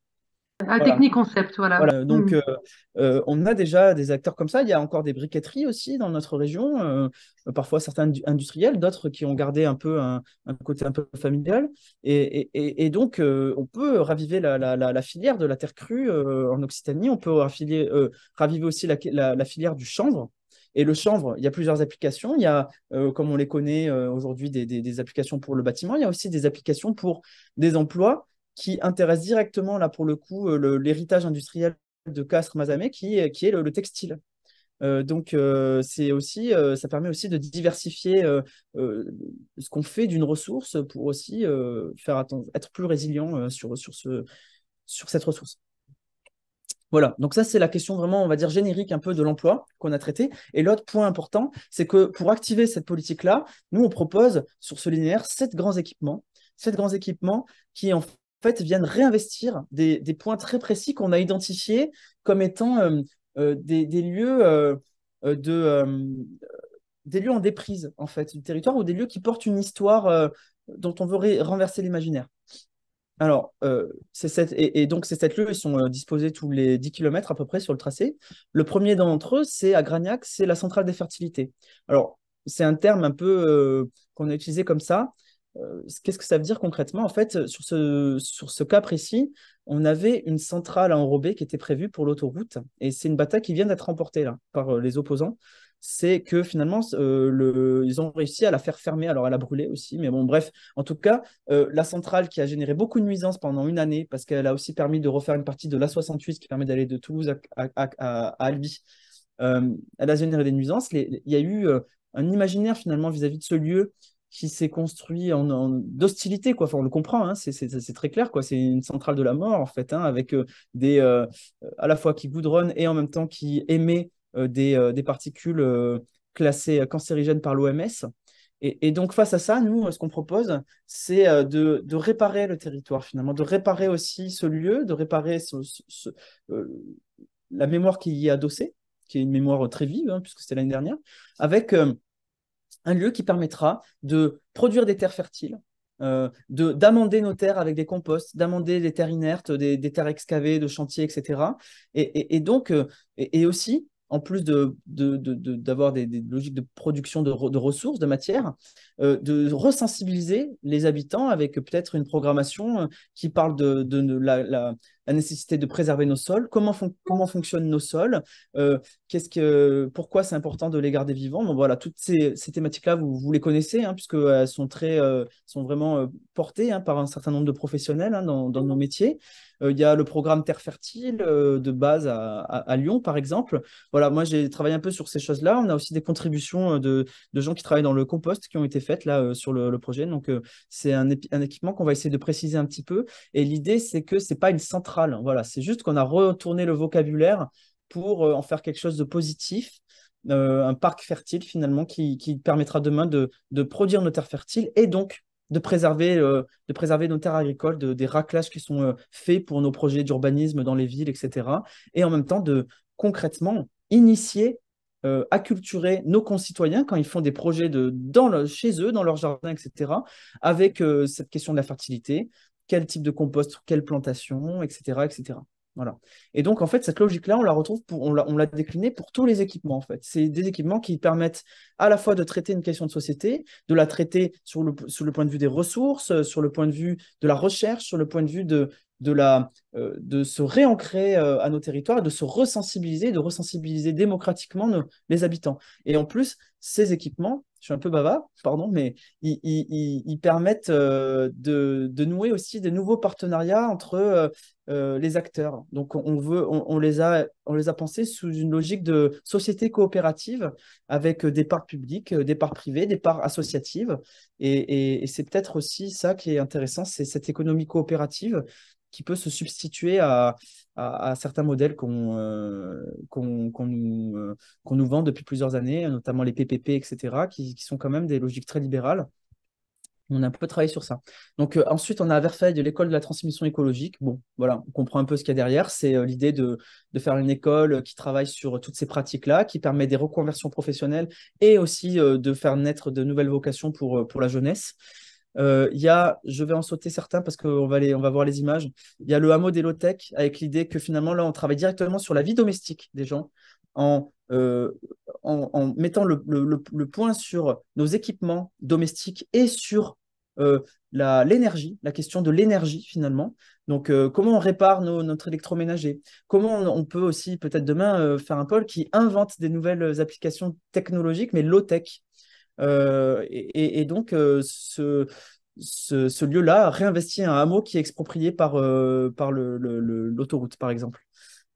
Un technique concept, voilà. Mmh. Donc, euh, euh, on a déjà des acteurs comme ça. Il y a encore des briqueteries aussi dans notre région, euh, parfois certains industriels, d'autres qui ont gardé un peu un, côté un peu familial. Et, et, donc, on peut raviver la, filière de la terre crue en Occitanie. On peut raviver, aussi la, filière du chanvre. Et le chanvre, il y a plusieurs applications. Il y a, comme on les connaît aujourd'hui, des, applications pour le bâtiment. Il y a aussi des applications pour des emplois qui intéresse directement, là, pour le coup, euh, l'héritage industriel de Castres mazamet qui, qui est le, textile. Euh, donc, euh, aussi, ça permet aussi de diversifier ce qu'on fait d'une ressource pour aussi faire être plus résilient sur, sur, ce, sur cette ressource. Voilà, donc ça c'est la question vraiment, on va dire, générique un peu de l'emploi qu'on a traité. Et l'autre point important, c'est que pour activer cette politique-là, nous on propose sur ce linéaire sept grands équipements, sept grands équipements qui en viennent réinvestir des, points très précis qu'on a identifiés comme étant euh, euh, des, lieux euh, de des lieux en déprise en fait du territoire ou des lieux qui portent une histoire dont on veut renverser l'imaginaire. Alors, c'est cette, et, donc ces sept lieux, ils sont disposés tous les 10 km à peu près sur le tracé. Le premier d'entre eux, c'est à Gragnac, c'est la centrale des fertilités. Alors, c'est un terme un peu qu'on a utilisé comme ça, euh, qu'est-ce que ça veut dire concrètement En fait, sur ce, sur ce cas précis, on avait une centrale à enrober qui était prévue pour l'autoroute. Et c'est une bataille qui vient d'être remportée là, par euh, les opposants. C'est que finalement, euh, le, ils ont réussi à la faire fermer. Alors, elle a brûlé aussi. Mais bon, bref, en tout cas, la centrale qui a généré beaucoup de nuisances pendant une année, parce qu'elle a aussi permis de refaire une partie de l'A68 qui permet d'aller de Toulouse à, à, Albi. elle a généré des nuisances. Il y a eu un imaginaire finalement vis à -vis de ce lieu qui s'est construit en, d'hostilité, quoi. on le comprend, hein, c'est très clair, quoi. C'est une centrale de la mort, en fait, hein, avec euh, des euh, à la fois qui goudronne et en même temps qui émet euh, des, des, particules classées cancérigènes par l'OMS. Et, donc, face à ça, nous, ce qu'on propose, c'est de, réparer le territoire, finalement, de réparer aussi ce lieu, de réparer la mémoire qui y est adossée, qui est une mémoire très vive, hein, puisque c'était l'année dernière, avec un lieu qui permettra de produire des terres fertiles, euh, d'amender nos terres avec des composts, d'amender des terres inertes, des, terres excavées, de chantiers, etc. Et, donc, euh, et, aussi, en plus d'avoir de, de, des, logiques de production de, ressources, de matières, euh, de resensibiliser les habitants avec peut-être une programmation qui parle de, la, la, la nécessité de préserver nos sols, comment, comment fonctionnent nos sols, euh, qu'est-ce que, pourquoi c'est important de les garder vivants. Bon, voilà, toutes ces, thématiques-là, vous, les connaissez, hein, puisque puisqu'elles euh, sont, très, euh, sont vraiment portées hein, par un certain nombre de professionnels hein, dans, nos métiers. Euh, il y a le programme Terre Fertile euh, de base à, Lyon, par exemple. Voilà, moi, j'ai travaillé un peu sur ces choses-là. On a aussi des contributions euh, de, gens qui travaillent dans le compost qui ont été faites là sur le, projet. Donc, c'est un, équipement qu'on va essayer de préciser un petit peu. Et l'idée, c'est que ce n'est pas une centrale. Voilà, c'est juste qu'on a retourné le vocabulaire pour en faire quelque chose de positif. un parc fertile finalement qui, permettra demain de, de produire nos terres fertiles et donc de préserver, euh, de préserver nos terres agricoles, des raclages qui sont euh, faits pour nos projets d'urbanisme dans les villes, etc. Et en même temps, de concrètement initier, à euh, acculturer nos concitoyens quand ils font des projets de, dans chez eux, dans leur jardin, etc., avec cette question de la fertilité, quel type de compost, quelle plantation, etc. etc. Voilà. Et donc, en fait, cette logique-là, on la retrouve, pour, on l'a déclinée pour tous les équipements, en fait. C'est des équipements qui permettent à la fois de traiter une question de société, de la traiter sur le, sur le point de vue des ressources, euh, sur le point de vue de la recherche, sur le point de vue de, de, la, euh, de se réancrer euh, à nos territoires, de se ressensibiliser, de ressensibiliser démocratiquement nos, les habitants. Et en plus, ces équipements, je suis un peu bavard, pardon, mais ils, permettent euh, de, nouer aussi des nouveaux partenariats entre euh, euh, les acteurs. Donc on, veut, on, les a, on les a pensés sous une logique de société coopérative avec des parts publiques, des parts privées, des parts associatives. Et, et c'est peut-être aussi ça qui est intéressant, c'est cette économie coopérative qui peut se substituer à, à, certains modèles qu'on euh, euh, qu'on nous, vend depuis plusieurs années, notamment les PPP, etc., qui, sont quand même des logiques très libérales. On a un peu travaillé sur ça. Donc euh, ensuite, on a à de l'école de la transmission écologique. Bon, voilà, on comprend un peu ce qu'il y a derrière. C'est l'idée de, faire une école qui travaille sur toutes ces pratiques-là, qui permet des reconversions professionnelles et aussi de faire naître de nouvelles vocations pour, pour la jeunesse. Euh, il y a, je vais en sauter certains parce qu'on va, va voir les images. Il y a le hameau des low-tech avec l'idée que finalement, là, on travaille directement sur la vie domestique des gens en euh, en, mettant le, point sur nos équipements domestiques et sur euh, l'énergie, la, question de l'énergie finalement. Donc, comment on répare notre électroménager Comment on, on, peut aussi peut-être demain faire un pôle qui invente des nouvelles applications technologiques, mais low-tech euh, et, donc, euh, ce, ce, lieu-là réinvestit un hameau qui est exproprié par, euh, par l'autoroute, le, l'autoroute par exemple.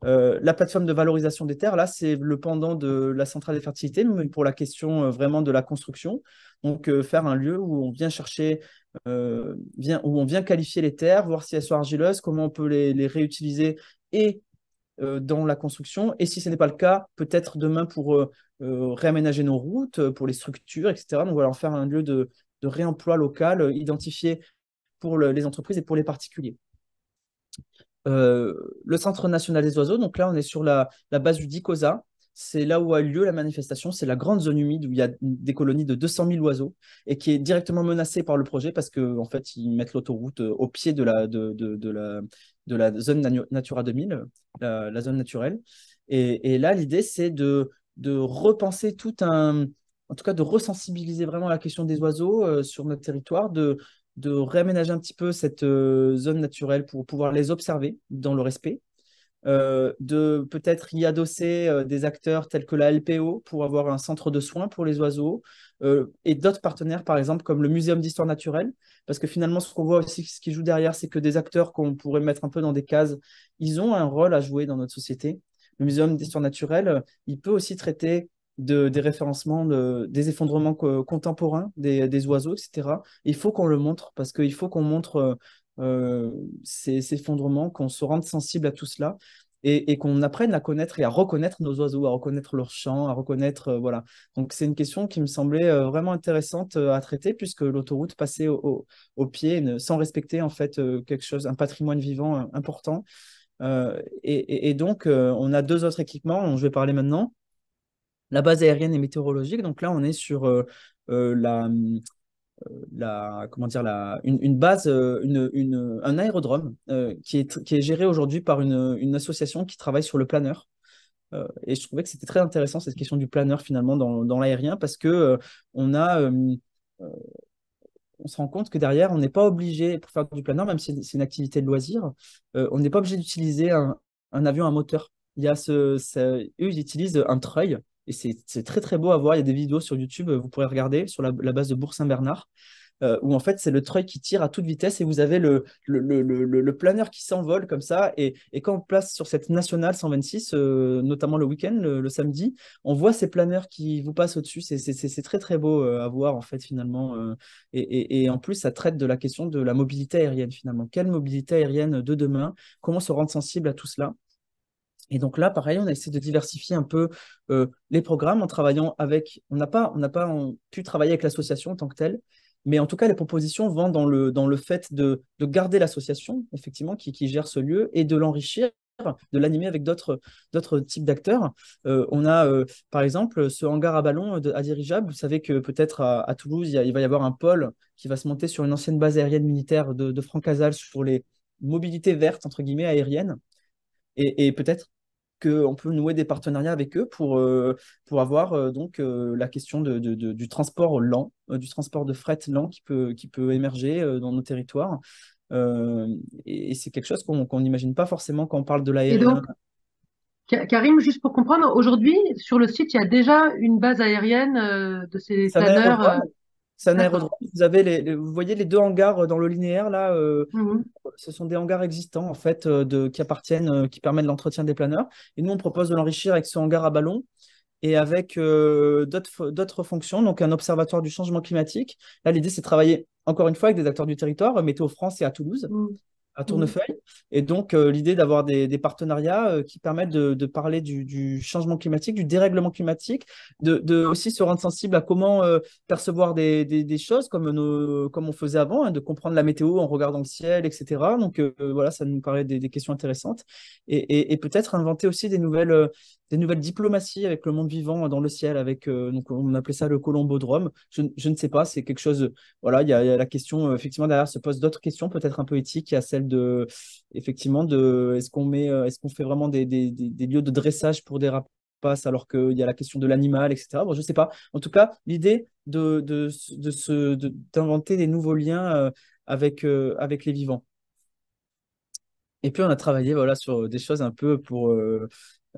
la plateforme de valorisation des terres, là, c'est le pendant de la centrale des fertilités, mais pour la question vraiment de la construction. Donc, faire un lieu où on vient chercher, vient, où on vient qualifier les terres, voir si elles sont argileuses, comment on peut les, les réutiliser et dans la construction. Et si ce n'est pas le cas, peut-être demain pour euh, réaménager nos routes euh, pour les structures, etc. Donc voilà, en faire un lieu de, de réemploi local euh, identifié pour les entreprises et pour les particuliers. le Centre national des oiseaux, donc là on est sur la, la base du DICOSA, c'est là où a lieu la manifestation. C'est la grande zone humide où il y a des colonies de 200 000 oiseaux et qui est directement menacée par le projet parce qu'en en fait, ils mettent l'autoroute au pied de la, de, de, la, de la zone Natura 2000, la, la zone naturelle. Et, et là, l'idée, c'est de de repenser tout un, en tout cas de ressensibiliser vraiment la question des oiseaux euh, sur notre territoire, de, de réaménager un petit peu cette euh, zone naturelle pour pouvoir les observer dans le respect, euh, de peut-être y adosser des acteurs tels que la LPO pour avoir un centre de soins pour les oiseaux et d'autres partenaires, par exemple, comme le Muséum d'histoire naturelle, parce que finalement, ce qu'on voit aussi, ce qui joue derrière, c'est que des acteurs qu'on pourrait mettre un peu dans des cases, ils ont un rôle à jouer dans notre société le Muséum d'histoire naturelle, il peut aussi traiter de, des référencements, de, des effondrements contemporains des, des, oiseaux, etc. Il faut qu'on le montre parce qu'il faut qu'on montre euh, ces, effondrements, qu'on se rende sensible à tout cela et, qu'on apprenne à connaître et à reconnaître nos oiseaux, à reconnaître leur chant, à reconnaître. Euh, voilà. Donc, c'est une question qui me semblait euh, vraiment intéressante à traiter puisque l'autoroute passait au, au pied sans respecter en fait quelque chose, un patrimoine vivant important. Euh, et, donc, euh, on a deux autres équipements dont je vais parler maintenant. La base aérienne et météorologique. Donc là, on est sur euh, la, la, comment dire, la, une, base, une, un aérodrome qui est, qui, est, géré aujourd'hui par une, association qui travaille sur le planeur. et je trouvais que c'était très intéressant cette question du planeur finalement dans, dans l'aérien parce que on a on se rend compte que derrière, on n'est pas obligé, pour faire du plein même si c'est une activité de loisir, euh, on n'est pas obligé d'utiliser un, avion à moteur. Il y a eux, ils utilisent un treuil et c'est très très beau à voir. Il y a des vidéos sur YouTube, euh, vous pourrez regarder sur la base de Bourg-Saint-Bernard. Euh, où en fait c'est le treuil qui tire à toute vitesse et vous avez le, le, le, le, planeur qui s'envole comme ça. Et, et, quand on place sur cette nationale 126, euh, notamment le week-end, le, samedi, on voit ces planeurs qui vous passent au-dessus. C'est très très beau euh, à voir en fait finalement. Et, et, en plus, ça traite de la question de la mobilité aérienne finalement. Quelle mobilité aérienne de demain Comment se rendre sensible à tout cela et donc là, pareil, on a essayé de diversifier un peu les programmes en travaillant avec. On n'a pas, on n'a pas pu travailler avec l'association en tant que telle, mais en tout cas, les propositions vont dans le, dans le fait de, garder l'association, effectivement, qui, qui gère ce lieu, et de l'enrichir de l'animer avec d'autres types d'acteurs. Euh, on a euh, par exemple ce hangar à ballon à dirigeable. Vous savez que peut-être à, Toulouse, il, va y avoir un pôle qui va se monter sur une ancienne base aérienne militaire de, de Franck sur les mobilités vertes entre guillemets aériennes. Et, et peut-être qu'on peut nouer des partenariats avec eux pour, euh, pour avoir euh, donc euh, la question de, du transport lent, du transport de fret lent qui peut, qui peut émerger dans nos territoires. et, c'est quelque chose qu'on n'imagine pas forcément quand on parle de l'aérien. Karim, juste pour comprendre, aujourd'hui, sur le site, il y a déjà une base aérienne de ces planeurs. C'est un aérodrome. Vous, avez les, vous voyez les deux hangars euh, dans le linéaire, là. Euh, mmh ce sont des hangars existants, en fait, euh, de, qui appartiennent, qui permettent l'entretien des planeurs. Et nous, on propose de l'enrichir avec ce hangar à ballon et avec d'autres fonctions, donc un observatoire du changement climatique. Là, l'idée, c'est de travailler, encore une fois, avec des acteurs du territoire, Météo France et à Toulouse. Mmh à Tournefeuille. Mm. Et donc, euh, l'idée d'avoir des, partenariats euh, qui permettent de, parler du, changement climatique, du dérèglement climatique, de, aussi se rendre sensible à comment euh, percevoir des, choses comme, nos, comme on faisait avant, hein, de comprendre la météo en regardant le ciel, etc. Donc, voilà, ça nous paraît des, questions intéressantes. Et, et peut-être inventer aussi des nouvelles, des nouvelles diplomaties avec le monde vivant dans le ciel, avec euh, donc on appelait ça le colombodrome. Je, je ne sais pas, c'est quelque chose. Voilà, il y, a la question euh, effectivement derrière se posent d'autres questions, peut-être un peu éthiques. Il y a celle de effectivement de est-ce qu'on met, euh, est-ce qu'on fait vraiment des, des, des, lieux de dressage pour des rapaces alors qu'il y a la question de l'animal, etc. Bon, je ne sais pas. En tout cas, l'idée de de d'inventer des nouveaux liens avec avec les vivants. Et puis on a travaillé voilà sur des choses un peu pour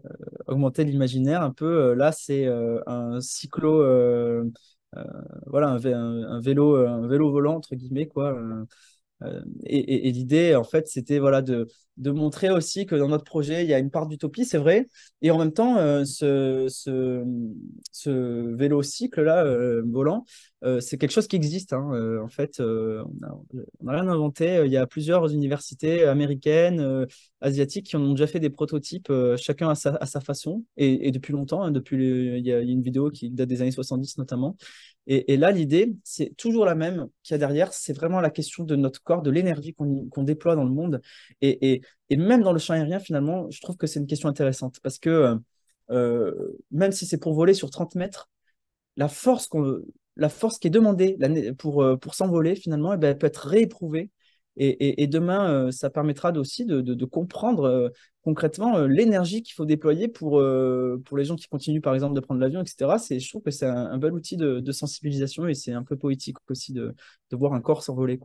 euh, augmenter l'imaginaire un peu. Euh, là, c'est euh, un cyclo, voilà, un, vélo, un vélo volant entre guillemets quoi. Euh, et, l'idée, en fait, c'était voilà, de, de, montrer aussi que dans notre projet, il y a une part d'utopie, c'est vrai. Et en même temps, euh, ce, ce, vélo-cycle-là, euh, volant, c'est quelque chose qui existe. Hein, en fait, on n'a rien inventé. Il y a plusieurs universités américaines, asiatiques, qui en ont déjà fait des prototypes, chacun à sa, façon, et, depuis longtemps. Hein, depuis, il y, y, a une vidéo qui date des années 70 notamment, et, là, l'idée, c'est toujours la même qu'il y a derrière, c'est vraiment la question de notre corps, de l'énergie qu'on déploie dans le monde. Et, même dans le champ aérien, finalement, je trouve que c'est une question intéressante parce que euh, euh, même si c'est pour voler sur 30 mètres, la force, la force qui est demandée pour, euh, pour s'envoler, finalement, eh ben, elle peut être rééprouvée et, demain, euh, ça permettra aussi de, comprendre euh, concrètement euh, l'énergie qu'il faut déployer pour, les gens qui continuent, par exemple, de prendre l'avion, etc. Je trouve que c'est un, bel outil de, sensibilisation et c'est un peu poétique aussi de, voir un corps s'envoler.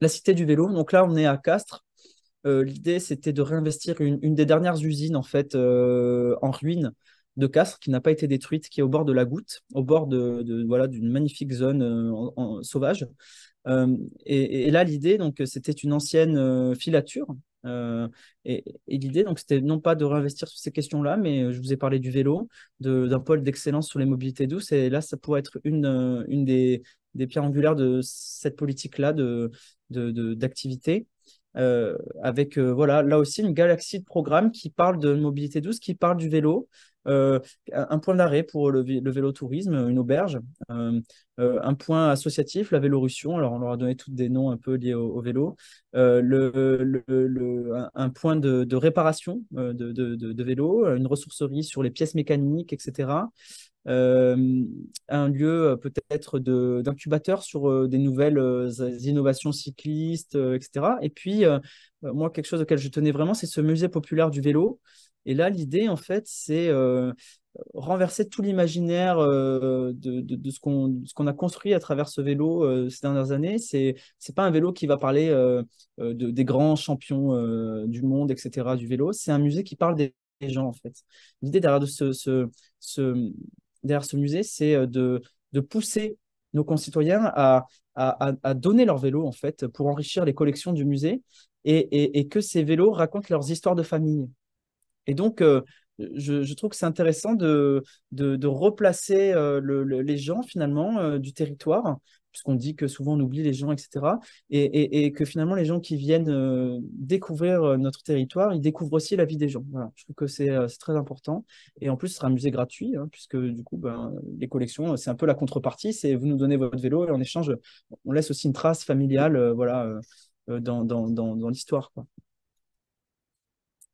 la cité du vélo. Donc là, on est à Castres. L'idée, c'était de réinvestir une, des dernières usines en fait en ruine de Castres qui n'a pas été détruite, qui est au bord de la goutte, au bord de, voilà d'une magnifique zone euh, sauvage. Euh, et, là, l'idée, donc, c'était une ancienne euh, filature. et, l'idée, donc, c'était non pas de réinvestir sur ces questions-là, mais je vous ai parlé du vélo, d'un pôle d'excellence sur les mobilités douces. Et là, ça pourrait être une, une des, des, pierres angulaires de cette politique-là de, d'activité. avec voilà là aussi une galaxie de programmes qui parle de mobilité douce, qui parle du vélo, euh, un point d'arrêt pour le, vélo-tourisme une auberge, euh, euh, un point associatif, la Vélorussion alors on leur a donné tous des noms un peu liés au, vélo, un point de, réparation de, de, vélo, une ressourcerie sur les pièces mécaniques, etc. un lieu peut-être d'incubateur sur des nouvelles innovations cyclistes, etc. Et puis, moi, quelque chose auquel je tenais vraiment, c'est ce musée populaire du vélo, et là, l'idée, en fait, c'est euh, renverser tout l'imaginaire euh, de, ce qu'on a construit à travers ce vélo euh, ces dernières années. C'est n'est pas un vélo qui va parler des grands champions du monde, etc. Du vélo. C'est un musée qui parle des, gens, en fait. L'idée derrière de ce, ce, derrière ce musée, c'est de, de pousser nos concitoyens à, donner leur vélo en fait pour enrichir les collections du musée et que ces vélos racontent leurs histoires de famille et donc, euh, je, trouve que c'est intéressant de, de, replacer euh, les gens finalement euh, du territoire, puisqu'on dit que souvent on oublie les gens, etc. Et, que finalement les gens qui viennent découvrir notre territoire, ils découvrent aussi la vie des gens. Voilà. Je trouve que c'est très important. Et en plus, ce sera un musée gratuit, hein, puisque du coup, ben, les collections, c'est un peu la contrepartie, c'est vous nous donnez votre vélo et en échange, on laisse aussi une trace familiale voilà, dans, dans, dans, dans l'histoire.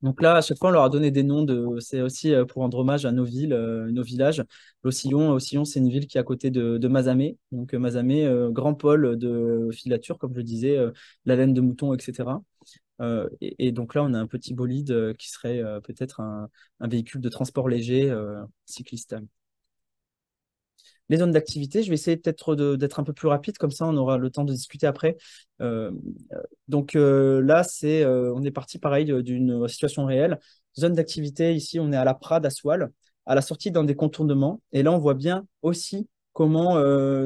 Donc là, à chaque fois, on leur a donné des noms. De, c'est aussi euh, pour rendre hommage à nos villes, euh, nos villages. L'Ossillon, euh, c'est une ville qui est à côté de, Mazamé. Donc Mazamé, grand pôle de filature, comme je disais, la laine de mouton, etc. et, donc là, on a un petit bolide qui serait peut-être un, un, véhicule de transport léger cycliste les zones d'activité. Je vais essayer peut-être d'être un peu plus rapide, comme ça on aura le temps de discuter après. Euh, donc euh, là, c'est, euh, on est parti pareil d'une situation réelle. Zone d'activité, ici on est à la Prade, à Soile, à la sortie d'un des contournements. Et là, on voit bien aussi comment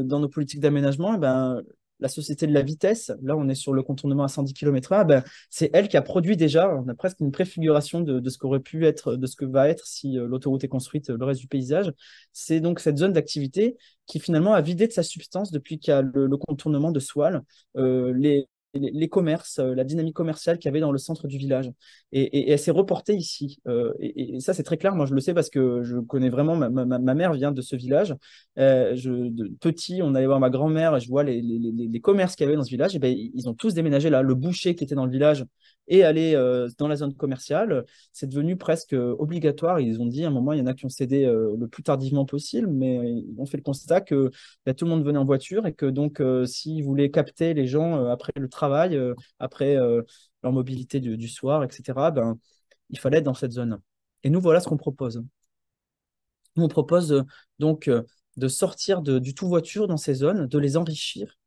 dans nos politiques d'aménagement, eh ben, la société de la vitesse, là on est sur le contournement à 110 km/h, ben, c'est elle qui a produit déjà, on a presque une préfiguration de, ce qu'aurait pu être, de ce que va être si euh, l'autoroute est construite, euh, le reste du paysage. C'est donc cette zone d'activité qui finalement a vidé de sa substance depuis qu'il y a le, contournement de Soile. Euh, les, les, commerces, euh, la dynamique commerciale qu'il y avait dans le centre du village. Et, et, elle s'est reportée ici. Euh, et, ça, c'est très clair. Moi, je le sais parce que je connais vraiment. Ma, mère vient de ce village. Euh, je, petit, on allait voir ma grand-mère et je vois les, commerces qu'il y avait dans ce village. Et ben, ils ont tous déménagé là. Le boucher qui était dans le village, et aller euh, dans la zone commerciale. C'est devenu presque euh, obligatoire. Ils ont dit à un moment, il y en a qui ont cédé euh, le plus tardivement possible, mais ils ont fait le constat que bah, tout le monde venait en voiture et que donc, s'ils voulaient capter les gens après le travail, après leur mobilité du, soir, etc., ben, il fallait être dans cette zone. Et nous, voilà ce qu'on propose. Nous, on propose donc de sortir du tout voiture dans ces zones, de les enrichir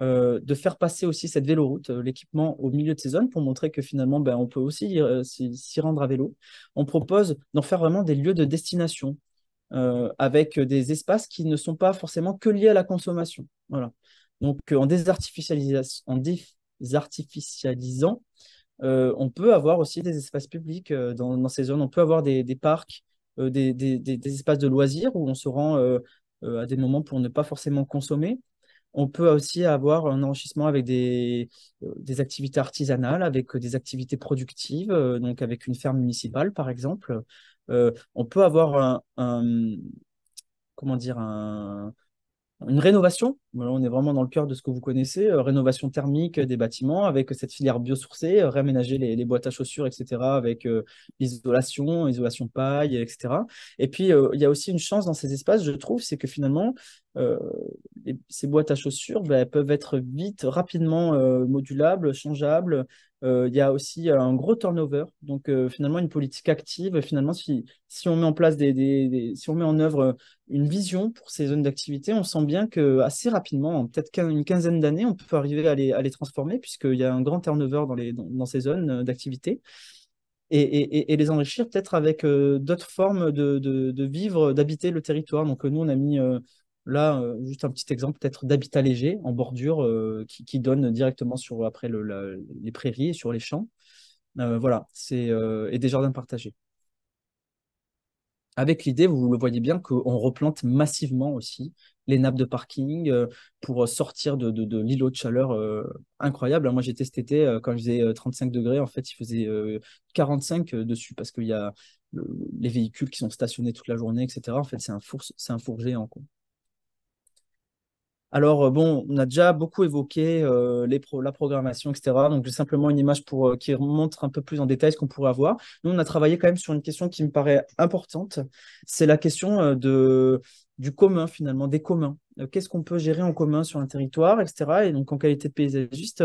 euh, de faire passer aussi cette véloroute, euh, l'équipement au milieu de ces zones pour montrer que finalement ben, on peut aussi euh, s'y rendre à vélo. On propose d'en faire vraiment des lieux de destination avec des espaces qui ne sont pas forcément que liés à la consommation. Voilà. Donc en, en désartificialisant, on peut avoir aussi des espaces publics dans, ces zones, on peut avoir des, parcs, des, espaces de loisirs où on se rend à des moments pour ne pas forcément consommer on peut aussi avoir un enrichissement avec des, euh, activités artisanales, avec euh, des activités productives, euh, donc avec une ferme municipale par exemple. on peut avoir un, un comment dire un, une rénovation. on est vraiment dans le cœur de ce que vous connaissez, euh, rénovation thermique des bâtiments avec cette filière biosourcée, euh, réaménager les, boîtes à chaussures, etc., avec euh, isolation, l'isolation, isolation paille, etc. Et puis, il y a aussi une chance dans ces espaces, je trouve, c'est que finalement, ces boîtes à chaussures ben, peuvent être vite, rapidement modulables, changeables, euh, il y a aussi euh, un gros turnover. Donc euh, finalement, une politique active, finalement, si, on met en place des, si on met en œuvre une vision pour ces zones d'activité, on sent bien que assez rapidement, peut-être une quinzaine d'années, on peut arriver à les, transformer puisqu'il y a un grand turnover dans, les, dans, ces zones d'activité. Et, les enrichir peut-être avec d'autres formes de, de, vivre, d'habiter le territoire. Donc nous, on a mis Là, euh, juste un petit exemple peut-être d'habitat léger en bordure euh, qui, donne directement sur après les prairies et sur les champs. Euh, voilà, c'est et des jardins partagés. Avec l'idée, vous le voyez bien, qu'on replante massivement aussi les nappes de parking pour sortir de, l'îlot de chaleur incroyable. Hein. Moi, j'étais cet été, quand il faisait 35 degrés, en fait, il faisait 45 dessus parce qu'il y a les véhicules qui sont stationnés toute la journée, etc. En fait, c'est un, four, un four géant. Alors, euh, bon, on a déjà beaucoup évoqué euh, la programmation, etc. Donc, j'ai simplement une image pour, euh, qui montre un peu plus en détail ce qu'on pourrait avoir. Nous, on a travaillé quand même sur une question qui me paraît importante. C'est la question de, du commun, finalement, des communs. Qu'est-ce qu'on peut gérer en commun sur un territoire, etc. Et donc, en qualité de paysagiste,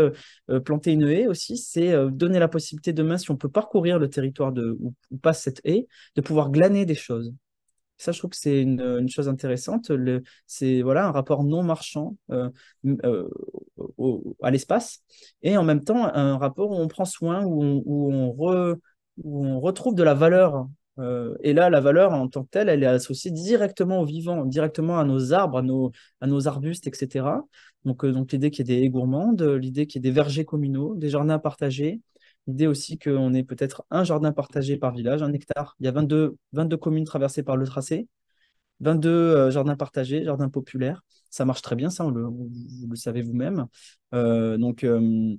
planter une haie aussi, c'est donner la possibilité demain, si on peut parcourir le territoire de, où passe cette haie, de pouvoir glaner des choses. Ça, je trouve que c'est une, chose intéressante. C'est voilà, un rapport non marchand euh, euh, à l'espace et en même temps un rapport où on prend soin, où on, on, retrouve de la valeur. Euh, et là, la valeur en tant que telle, elle est associée directement au vivant, directement à nos arbres, à nos, à nos arbustes, etc. Donc, donc l'idée qu'il y ait des haies gourmandes, l'idée qu'il y ait des vergers communaux, des jardins partagés, L'idée aussi qu'on ait peut-être un jardin partagé par village, un hectare. Il y a 22, 22 communes traversées par le tracé, 22 euh, jardins partagés, jardins populaires. Ça marche très bien, ça, vous, le savez vous-même. Euh, donc, euh,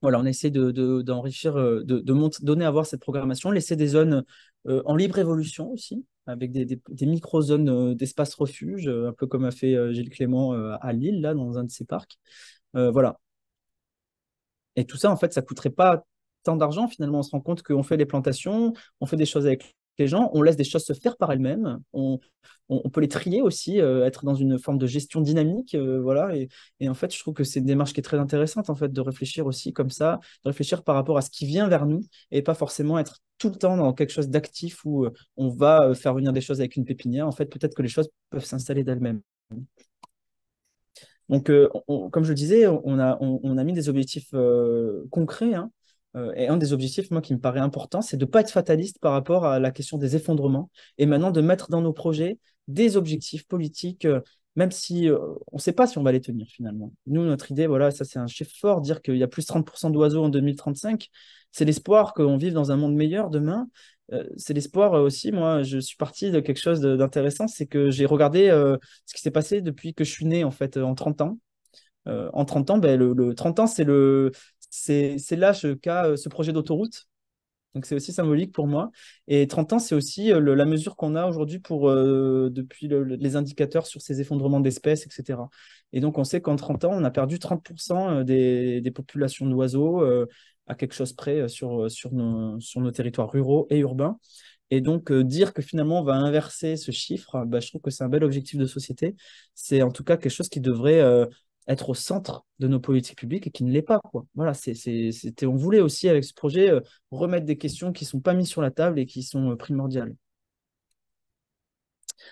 voilà, on essaie d'enrichir, de, de, de, donner à voir cette programmation, laisser des zones en libre évolution aussi, avec des, des, micro-zones d'espace refuge, un peu comme a fait Gilles Clément à Lille, là, dans un de ses parcs. voilà. Et tout ça, en fait, ça coûterait pas tant d'argent, finalement, on se rend compte qu'on fait des plantations, on fait des choses avec les gens, on laisse des choses se faire par elles-mêmes, on, peut les trier aussi, euh, être dans une forme de gestion dynamique, euh, voilà, et, en fait, je trouve que c'est une démarche qui est très intéressante, en fait, de réfléchir aussi comme ça, de réfléchir par rapport à ce qui vient vers nous, et pas forcément être tout le temps dans quelque chose d'actif où euh, on va faire venir des choses avec une pépinière, en fait, peut-être que les choses peuvent s'installer d'elles-mêmes. Donc, comme je le disais, on a, on, a mis des objectifs concrets. Hein. Euh, et un des objectifs, moi, qui me paraît important, c'est de ne pas être fataliste par rapport à la question des effondrements et maintenant de mettre dans nos projets des objectifs politiques, euh, même si euh, on ne sait pas si on va les tenir finalement. Nous, notre idée, voilà, ça c'est un chiffre fort, dire qu'il y a plus de 30% d'oiseaux en 2035, c'est l'espoir qu'on vive dans un monde meilleur demain. c'est l'espoir aussi, moi, je suis parti de quelque chose d'intéressant, c'est que j'ai regardé ce qui s'est passé depuis que je suis né, en fait, en 30 ans. en 30 ans, ben, le 30 ans, c'est le, c'est là qu'a euh, ce projet d'autoroute. Donc c'est aussi symbolique pour moi. Et 30 ans, c'est aussi euh, la mesure qu'on a aujourd'hui pour euh, depuis les indicateurs sur ces effondrements d'espèces, etc. Et donc on sait qu'en 30 ans, on a perdu 30% des, populations d'oiseaux à quelque chose près sur, nos, territoires ruraux et urbains. Et donc dire que finalement on va inverser ce chiffre, bah, je trouve que c'est un bel objectif de société. C'est en tout cas quelque chose qui devrait être au centre de nos politiques publiques et qui ne l'est pas. Quoi. Voilà, c'était, on voulait aussi, avec ce projet, euh, remettre des questions qui ne sont pas mises sur la table et qui sont euh, primordiales.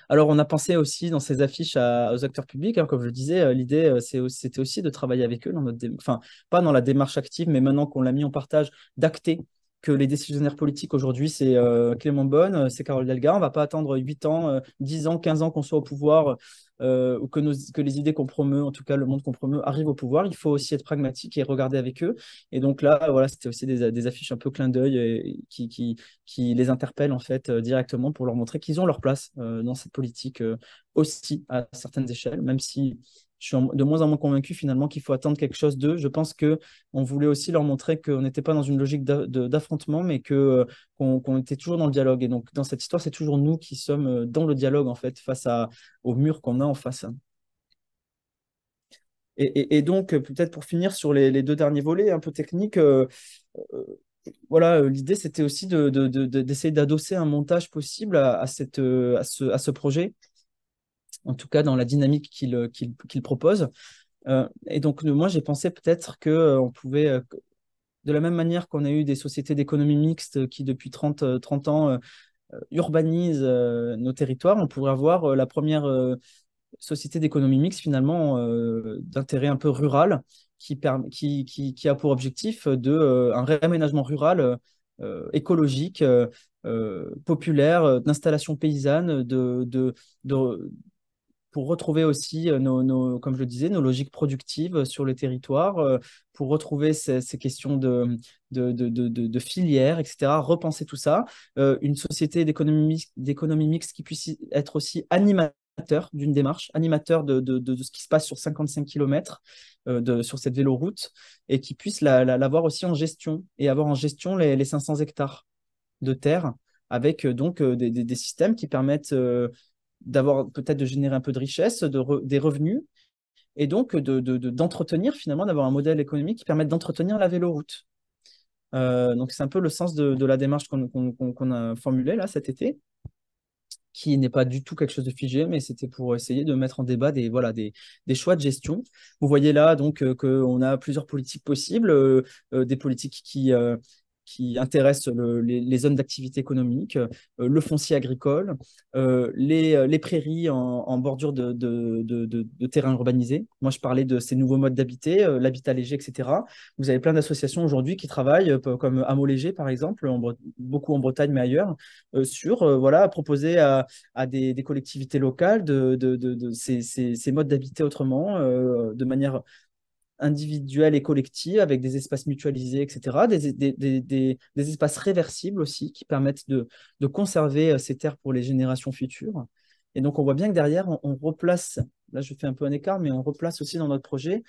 Alors, on a pensé aussi dans ces affiches aux acteurs publics. Hein, comme je le disais, euh, l'idée, c'était aussi de travailler avec eux, dans notre enfin, pas dans la démarche active, mais maintenant qu'on l'a mis en partage, d'acter que les décisionnaires politiques aujourd'hui, c'est euh, Clément Bonne, euh, c'est Carole Delga. On ne va pas attendre 8 ans, 10 euh, ans, 15 ans qu'on soit au pouvoir ou que, que, les idées qu'on promeut, en tout cas le monde qu'on promeut, arrivent au pouvoir. Il faut aussi être pragmatique et regarder avec eux. Et donc là, voilà, c'était aussi des, affiches un peu clin d'œil qui, qui, qui, les interpellent en fait directement pour leur montrer qu'ils ont leur place dans cette politique aussi à certaines échelles, même si je suis de moins en moins convaincu finalement qu'il faut attendre quelque chose d'eux. Je pense que on voulait aussi leur montrer qu'on n'était pas dans une logique d'affrontement, mais que euh, qu'on était toujours dans le dialogue. Et donc dans cette histoire, c'est toujours nous qui sommes euh, dans le dialogue en fait face au mur qu'on a en face. Et, donc peut-être pour finir sur les, deux derniers volets un peu techniques. Euh, voilà, l'idée c'était aussi d'essayer d'adosser un montage possible à ce projet en tout cas dans la dynamique qu'il euh, propose. Euh, et donc, moi, j'ai pensé peut-être qu'on euh, pouvait, de la même manière qu'on a eu des sociétés d'économie mixte qui, depuis 30, 30 ans, urbanisent nos territoires, on pourrait avoir la première société d'économie mixte, finalement, d'intérêt un peu rural, qui, qui, qui, a pour objectif de, un réaménagement rural écologique. populaire, d'installation paysanne, de, de, de, pour retrouver aussi, euh, nos, comme je le disais, nos logiques productives euh, sur le territoire, euh, pour retrouver ces, questions de, de, filières, etc., repenser tout ça. une société d'économie mixte qui puisse être aussi animateur d'une démarche, animateur de, ce qui se passe sur 55 km de, sur cette véloroute et qui puisse l'avoir aussi en gestion et avoir en gestion les, 500 hectares de terre avec donc des, des, des, systèmes qui permettent d'avoir peut-être de générer un peu de richesse, de des revenus, et donc d'entretenir de, de, finalement, d'avoir un modèle économique qui permette d'entretenir la véloroute. Euh, donc c'est un peu le sens de, la démarche qu'on a formulée là cet été, qui n'est pas du tout quelque chose de figé, mais c'était pour essayer de mettre en débat des, voilà, des, des choix de gestion. Vous voyez là donc euh, qu'on a plusieurs politiques possibles, euh, des politiques qui qui intéressent les, zones d'activité économique, euh, le foncier agricole, euh, les, euh, les, prairies en, bordure de, terrains urbanisés. Moi, je parlais de ces nouveaux modes d'habiter, l'habitat léger, etc. Vous avez plein d'associations aujourd'hui qui travaillent, comme Hameau Léger, par exemple, beaucoup en Bretagne, mais ailleurs, sur voilà, proposer à, des, collectivités locales de, ces, ces, modes d'habiter autrement, de manière individuelles et collective avec des espaces mutualisés, etc. Des, espaces réversibles aussi qui permettent de, de, conserver euh, ces terres pour les générations futures. Et donc, on voit bien que derrière, on, replace, là je fais un peu un écart, mais on replace aussi dans notre projet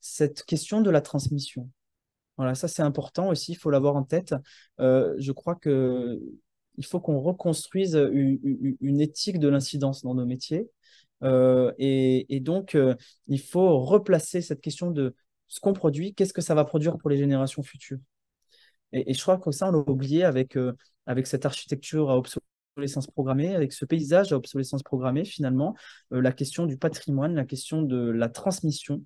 cette question de la transmission. Voilà, ça c'est important aussi, il faut l'avoir en tête. Euh, je crois que il faut qu'on reconstruise euh, une, éthique de l'incidence dans nos métiers euh, et, donc, euh, il faut replacer cette question de ce qu'on produit, qu'est-ce que ça va produire pour les générations futures. Et, je crois que ça, on l'a oublié avec, euh, avec cette architecture à obsolescence programmée, avec ce paysage à obsolescence programmée, finalement, la question du patrimoine, la question de la transmission,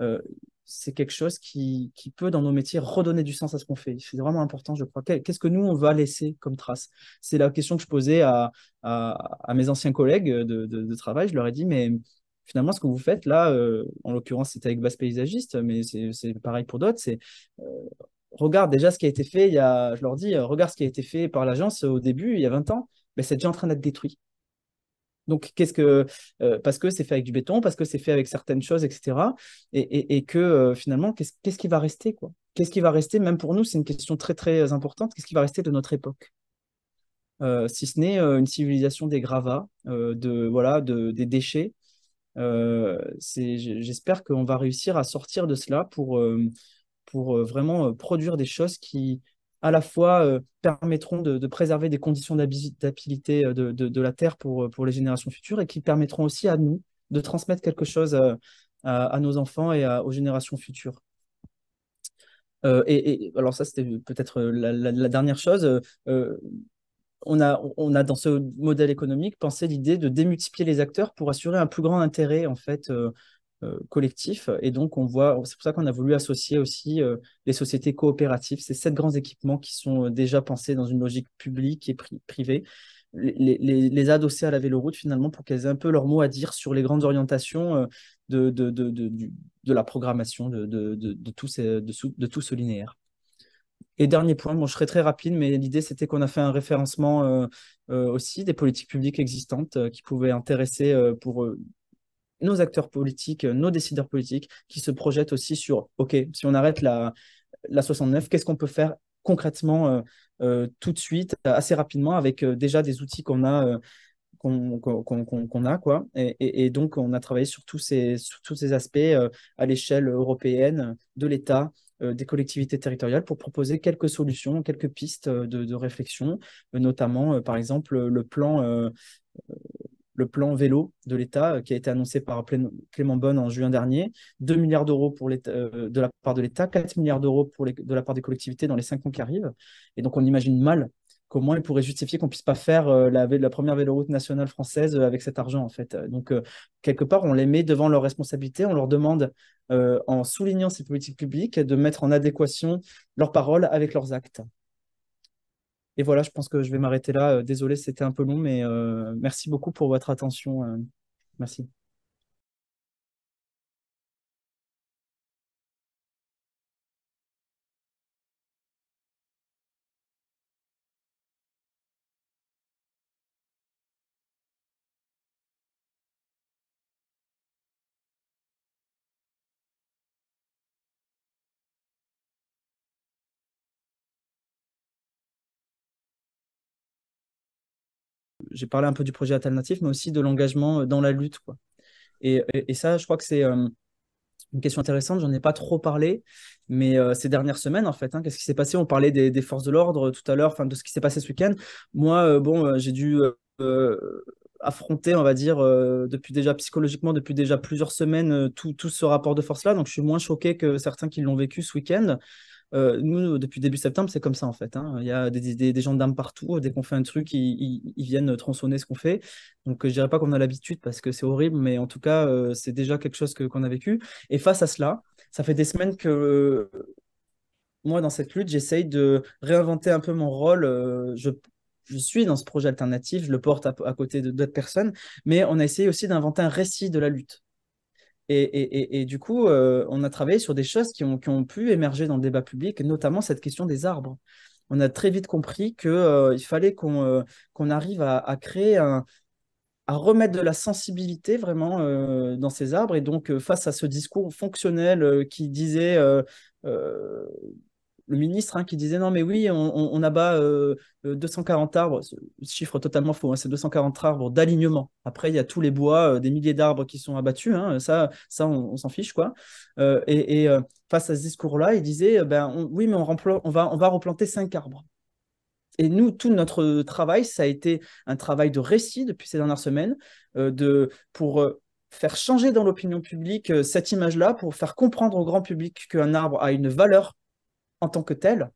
euh, c'est quelque chose qui, peut, dans nos métiers, redonner du sens à ce qu'on fait. C'est vraiment important, je crois. Qu'est-ce que nous, on va laisser comme trace C'est la question que je posais à, mes anciens collègues de, travail. Je leur ai dit, mais finalement, ce que vous faites là, euh, en l'occurrence, c'est avec Basse Paysagiste, mais c'est pareil pour d'autres, c'est... Euh, regarde déjà ce qui a été fait, il y a, je leur dis, regarde ce qui a été fait par l'agence au début, il y a 20 ans, mais c'est déjà en train d'être détruit. Donc, qu'est-ce que. Euh, parce que c'est fait avec du béton, parce que c'est fait avec certaines choses, etc. Et, que euh, finalement, qu'est-ce, qu'est-ce qui va rester, quoi Qu'est-ce qui va rester, même pour nous, c'est une question très, très importante. Qu'est-ce qui va rester de notre époque euh, Si ce n'est une civilisation des gravats, de, voilà, de, des déchets. C'est, j'espère qu'on va réussir à sortir de cela pour, pour vraiment produire des choses qui, à la fois euh, permettront de, préserver des conditions d'habitabilité euh, de, la Terre pour, euh, pour les générations futures et qui permettront aussi à nous de transmettre quelque chose à, nos enfants et aux générations futures. et, alors ça, c'était peut-être la, dernière chose. on, a, on a dans ce modèle économique pensé l'idée de démultiplier les acteurs pour assurer un plus grand intérêt en fait euh, collectif. Et donc, on voit, c'est pour ça qu'on a voulu associer aussi euh, les sociétés coopératives. ces sept grands équipements qui sont euh, déjà pensés dans une logique publique et privée. Les, les, adosser à la véloroute finalement pour qu'elles aient un peu leur mot à dire sur les grandes orientations de, de, la programmation de, de, tout de, tout ce linéaire. Et dernier point, bon, je serai très rapide, mais l'idée c'était qu'on a fait un référencement aussi des politiques publiques existantes qui pouvaient intéresser pour nos acteurs politiques, euh, nos décideurs politiques qui se projettent aussi sur, OK, si on arrête la, la 69, qu'est-ce qu'on peut faire concrètement euh, euh, tout de suite, assez rapidement, avec déjà des outils qu'on a. qu'on a quoi et, donc on a travaillé sur tous ces, tous ces aspects à l'échelle européenne de l'État des collectivités territoriales pour proposer quelques solutions quelques pistes de, de réflexion notamment par exemple le plan le plan vélo de l'État euh, qui a été annoncé par Clément Bonne en juin dernier, 2 milliards d'euros pour euh, de la part de l'État, 4 milliards d'euros pour de la part des collectivités dans les 5 ans qui arrivent. Et donc on imagine mal comment il pourrait justifier qu'on puisse pas faire euh, la, la, première véloroute nationale française avec cet argent en fait. Donc quelque part on les met devant leurs responsabilités, on leur demande en soulignant ces politiques publiques de mettre en adéquation leurs paroles avec leurs actes. Et voilà, je pense que je vais m'arrêter là. Euh, désolé, c'était un peu long, mais euh, merci beaucoup pour votre attention. Euh, merci. j'ai parlé un peu du projet alternatif, mais aussi de l'engagement euh, dans la lutte. Quoi. Et, ça, je crois que c'est euh, une question intéressante. J'en ai pas trop parlé, mais euh, ces dernières semaines, en fait, hein, qu'est-ce qui s'est passé On parlait des, forces de l'ordre tout à l'heure, de ce qui s'est passé ce week-end. Moi, bon, j'ai dû affronter, on va dire, depuis déjà psychologiquement, depuis déjà plusieurs semaines, tout, tout, ce rapport de force-là. Donc, je suis moins choqué que certains qui l'ont vécu ce week-end. Euh, nous, depuis début septembre, c'est comme ça en fait. Hein. Il y a des, des, des, gendarmes partout. Dès qu'on fait un truc, ils, viennent tronçonner ce qu'on fait. Donc, je dirais pas qu'on a l'habitude parce que c'est horrible, mais en tout cas, euh, c'est déjà quelque chose qu'on a vécu. Et face à cela, ça fait des semaines que moi, dans cette lutte, j'essaye de réinventer un peu mon rôle. Euh, je, suis dans ce projet alternatif, je le porte à, côté d'autres personnes, mais on a essayé aussi d'inventer un récit de la lutte. Et, du coup, euh, on a travaillé sur des choses qui ont, pu émerger dans le débat public, notamment cette question des arbres. On a très vite compris qu'il euh, fallait qu'on euh, arrive à, créer un, à remettre de la sensibilité vraiment dans ces arbres. Et donc, face à ce discours fonctionnel qui disait le ministre hein, qui disait non mais oui, on, abat 240 euh, euh, arbres, ce chiffre totalement faux, hein, c'est 240 arbres d'alignement. Après, il y a tous les bois, euh, des milliers d'arbres qui sont abattus, hein, ça, ça on, s'en fiche quoi. et, face à ce discours-là, il disait ben, oui mais on, va, on va replanter 5 arbres. Et nous, tout notre travail, ça a été un travail de récit depuis ces dernières semaines, de, pour faire changer dans l'opinion publique cette image-là, pour faire comprendre au grand public qu'un arbre a une valeur en tant que tel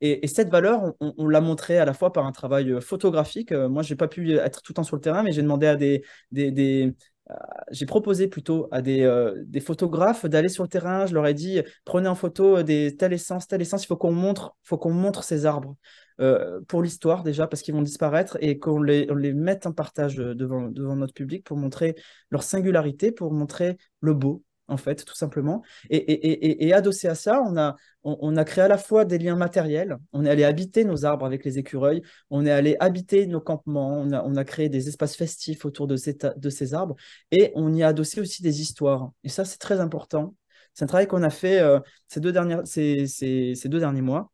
Et, cette valeur, on, l'a montrée à la fois par un travail euh, photographique. Euh, moi, je n'ai pas pu être tout le temps sur le terrain, mais j'ai demandé à des, des, euh, j'ai proposé plutôt à des, photographes d'aller sur le terrain. Je leur ai dit prenez en photo des telle essence, telle essence. Il faut qu'on montre, faut qu'on montre ces arbres pour l'histoire déjà parce qu'ils vont disparaître et qu'on les, les mette en partage devant, devant notre public pour montrer leur singularité, pour montrer le beau, en fait, tout simplement. Et, adossé à ça, on a, on, a créé à la fois des liens matériels, on est allé habiter nos arbres avec les écureuils, on est allé habiter nos campements, on a, créé des espaces festifs autour de ces, de ces arbres, et on y a adossé aussi des histoires. Et ça, c'est très important. C'est un travail qu'on a fait euh, ces, deux dernières, ces, ces, deux derniers mois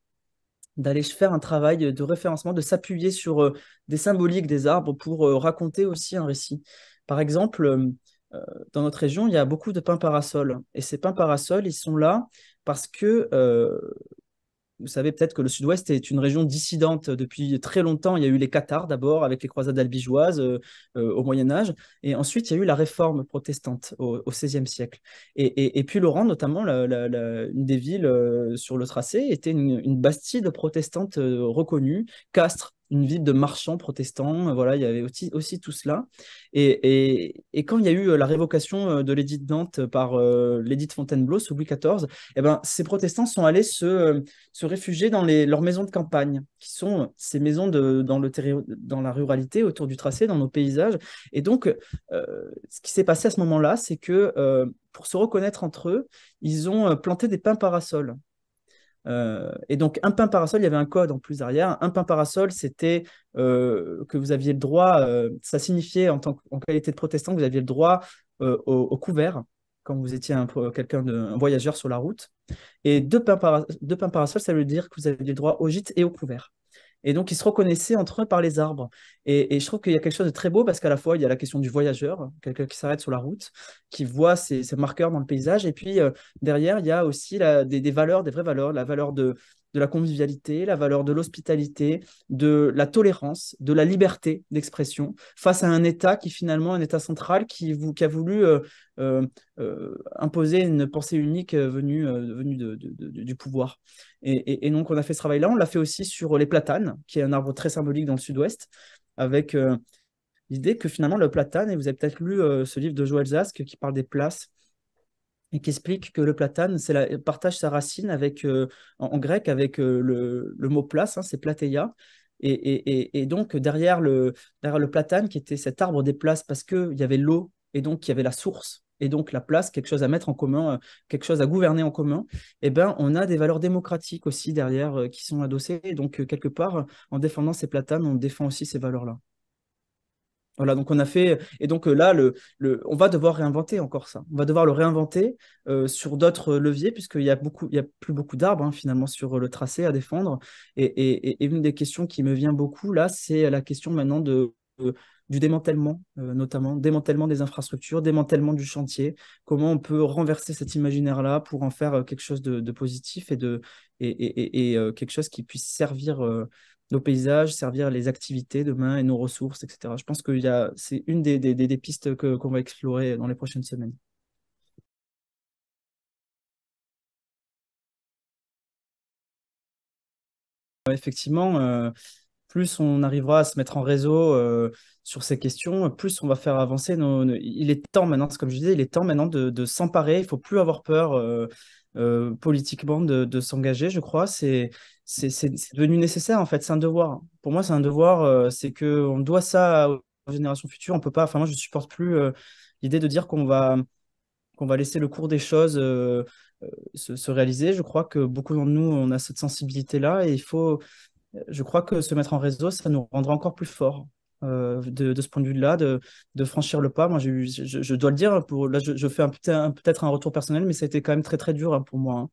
d'aller faire un travail de référencement, de s'appuyer sur euh, des symboliques des arbres pour euh, raconter aussi un récit. Par exemple, dans notre région, il y a beaucoup de pins parasols. Et ces pins parasols, ils sont là parce que, euh, vous savez peut-être que le sud-ouest est une région dissidente depuis très longtemps. Il y a eu les cathares d'abord avec les croisades albigeoises euh, euh, au Moyen Âge. Et ensuite, il y a eu la réforme protestante au XVIe siècle. Et, puis Laurent, notamment, une des villes sur le tracé, était une, une bastide protestante reconnue, Castres une ville de marchands protestants. Euh, voilà, il y avait aussi, tout cela. Et, quand il y a eu euh, la révocation euh, de l'édit de Nantes par l'édite l'édit de Fontainebleau sous Louis XIV, eh ben, ces protestants sont allés se, réfugier dans les, leurs maisons de campagne, qui sont ces maisons de, dans, le dans la ruralité, autour du tracé, dans nos paysages. Et donc, ce qui s'est passé à ce moment-là, c'est que pour se reconnaître entre eux, ils ont planté des pins parasols euh, et donc, un pain parasol, il y avait un code en plus derrière. Un pain parasol, c'était euh, que vous aviez le droit, euh, ça signifiait en, tant qualité de protestant que vous aviez le droit au, couvert quand vous étiez un, quelqu'un de, voyageur sur la route. Et deux pains, deux pains parasol, ça veut dire que vous aviez le droit au gîte et au couvert. Et donc, ils se reconnaissaient entre eux par les arbres. Et, je trouve qu'il y a quelque chose de très beau parce qu'à la fois, il y a la question du voyageur, quelqu'un qui s'arrête sur la route, qui voit ses, marqueurs dans le paysage. Et puis, euh, derrière, il y a aussi des, valeurs, des vraies valeurs, la valeur de, de la convivialité, la valeur de l'hospitalité, de la tolérance, de la liberté d'expression face à un État qui finalement un État central qui, vous, qui a voulu euh, euh, euh, imposer une pensée unique venue, de, du pouvoir. Et, et, donc on a fait ce travail-là, on l'a fait aussi sur les platanes, qui est un arbre très symbolique dans le sud-ouest, avec l'idée que finalement le platane, et vous avez peut-être lu ce livre de Joël Zask qui parle des places, et qui explique que le platane partage sa racine avec, euh, en, grec avec euh, le, mot place, hein, c'est plateia. Et, donc, derrière le, platane, qui était cet arbre des places, parce qu'il y avait l'eau et donc il y avait la source et donc la place, quelque chose à mettre en commun, euh, quelque chose à gouverner en commun, Et eh ben, on a des valeurs démocratiques aussi derrière qui sont adossées. Et donc, quelque part, en défendant ces platanes, on défend aussi ces valeurs-là donc on a fait, et donc euh, là, on va devoir réinventer encore ça. On va devoir le réinventer euh, sur d'autres euh, leviers, puisqu'il y a a plus beaucoup d'arbres hein, finalement sur le tracé à défendre. Et, une des questions qui me vient beaucoup là, c'est la question maintenant du démantèlement, notamment démantèlement des infrastructures, démantèlement du chantier. Comment on peut renverser cet imaginaire-là pour en faire quelque chose de, positif et quelque chose qui puisse servir nos paysages, servir les activités demain et nos ressources, etc. Je pense que c'est une des, des, des pistes qu'on va explorer dans les prochaines semaines. Effectivement, euh, plus on arrivera à se mettre en réseau euh, sur ces questions, plus on va faire avancer nos, Il est temps maintenant, comme je disais, il est temps maintenant de, de s'emparer. Il faut plus avoir peur euh, politiquement de, de s'engager, je crois. C'est c'est devenu nécessaire en fait, c'est un devoir. Pour moi, c'est un devoir, euh, c'est que on doit ça aux générations futures. On peut pas, enfin moi, je supporte plus euh, l'idée de dire qu'on va qu'on va laisser le cours des choses euh, se, réaliser. Je crois que beaucoup d'entre nous, on a cette sensibilité là, et il faut, je crois que se mettre en réseau, ça nous rendra encore plus forts. De, ce point de vue-là, de, franchir le pas. Moi, je, dois le dire, hein, pour, là, je, fais peut-être un retour personnel, mais ça a été quand même très, très dur hein, pour moi. Hein.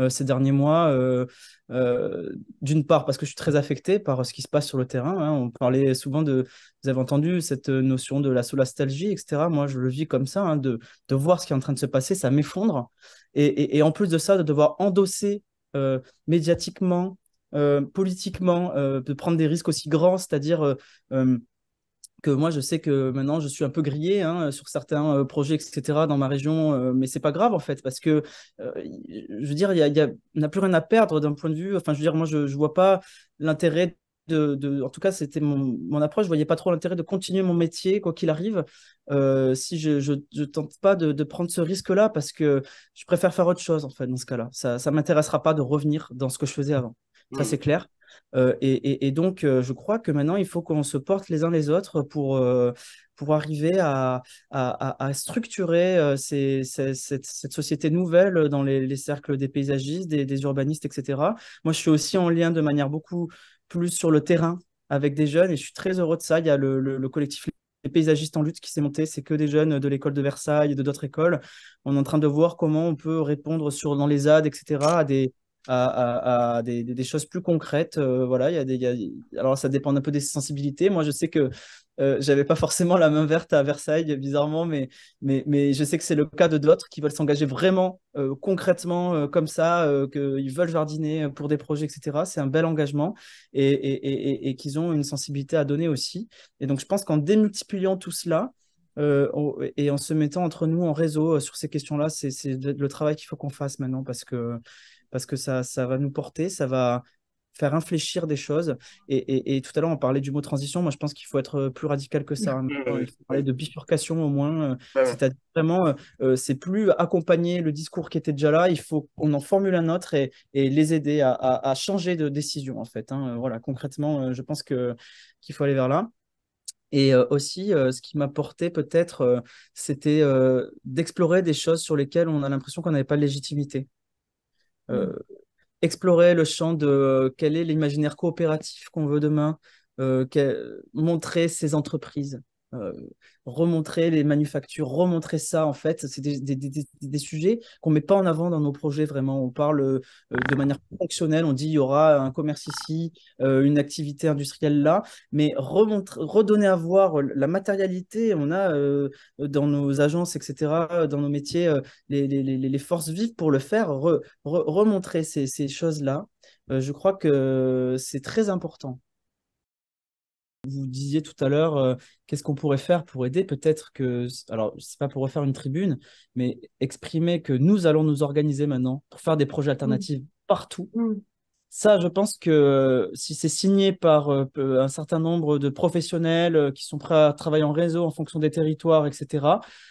Euh, ces derniers mois. Euh, euh, d'une part, parce que je suis très affecté par ce qui se passe sur le terrain. Hein. On parlait souvent de, vous avez entendu cette notion de la solastalgie, etc. Moi, je le vis comme ça, hein, de, de, voir ce qui est en train de se passer, ça m'effondre. Et, et, et, en plus de ça, de devoir endosser médiatiquement, politiquement, de prendre des risques aussi grands, c'est-à-dire que moi je sais que maintenant je suis un peu grillé hein, sur certains euh, projets etc dans ma région mais euh, mais c'est pas grave en fait parce que euh, je veux dire il a, y a, n'a plus rien à perdre d'un point de vue enfin je veux dire moi je, ne vois pas l'intérêt de, en tout cas c'était mon, mon, approche je voyais pas trop l'intérêt de continuer mon métier quoi qu'il arrive si je, ne tente pas de, prendre ce risque là parce que je préfère faire autre chose en fait dans ce cas là ça ça m'intéressera pas de revenir dans ce que je faisais avant ça mmh. c'est clair euh, et, donc, euh, je crois que maintenant, il faut qu'on se porte les uns les autres pour, euh, pour arriver à, à, structurer cette, société nouvelle dans les, cercles des paysagistes, des, urbanistes, etc. Moi, je suis aussi en lien de manière beaucoup plus sur le terrain avec des jeunes et je suis très heureux de ça. Il y a le, le, collectif les paysagistes en lutte qui s'est monté, c'est que des jeunes de l'école de Versailles et de d'autres écoles. On est en train de voir comment on peut répondre sur, dans les ad, etc., à des, à, des, choses plus concrètes. Euh, voilà, il y a des, alors ça dépend un peu des sensibilités. Moi, je sais que euh, j'avais pas forcément la main verte à Versailles, bizarrement, mais, mais, mais je sais que c'est le cas de d'autres qui veulent s'engager vraiment euh, concrètement comme ça, qu'ils veulent jardiner pour des projets, etc. C'est un bel engagement et, et qu'ils ont une sensibilité à donner aussi. Et donc, je pense qu'en démultipliant tout cela, et en se mettant entre nous en réseau sur ces questions-là, c'est le travail qu'il faut qu'on fasse maintenant parce que parce que ça, va nous porter, ça va faire infléchir des choses. Et, tout à l'heure, on parlait du mot transition. Moi, je pense qu'il faut être euh, plus radical que ça. Il hein. faut parler de bifurcation au moins. Euh, c'est-à-dire vraiment, euh, c'est plus accompagner le discours qui était déjà là. Il faut qu'on en formule un autre et, les aider à, changer de décision, en fait. Hein. Voilà, concrètement, je pense que qu'il faut aller vers là. Et aussi, ce qui m'a porté peut-être, c'était d'explorer des choses sur lesquelles on a l'impression qu'on n'avait pas de légitimité. Euh, mm. explorer le champ de euh, quel est l'imaginaire coopératif qu'on veut demain, euh, montrer ces entreprises. Euh, remontrer les manufactures, remontrer ça, en fait, c'est des, sujets qu'on ne met pas en avant dans nos projets vraiment. On parle euh, de manière fonctionnelle, on dit il y aura un commerce ici, euh, une activité industrielle là, mais redonner à voir la matérialité, on a dans nos agences, etc., dans nos métiers, les, forces vives pour le faire, remontrer ces choses-là. je crois que c'est très important. Vous disiez tout à l'heure, euh, qu'est-ce qu'on pourrait faire pour aider Peut-être que, alors, c'est pas pour refaire une tribune, mais exprimer que nous allons nous organiser maintenant pour faire des projets mmh. alternatifs partout. Mmh. Ça, je pense que euh, si c'est signé par euh, un certain nombre de professionnels qui sont prêts à travailler en réseau en fonction des territoires, etc.,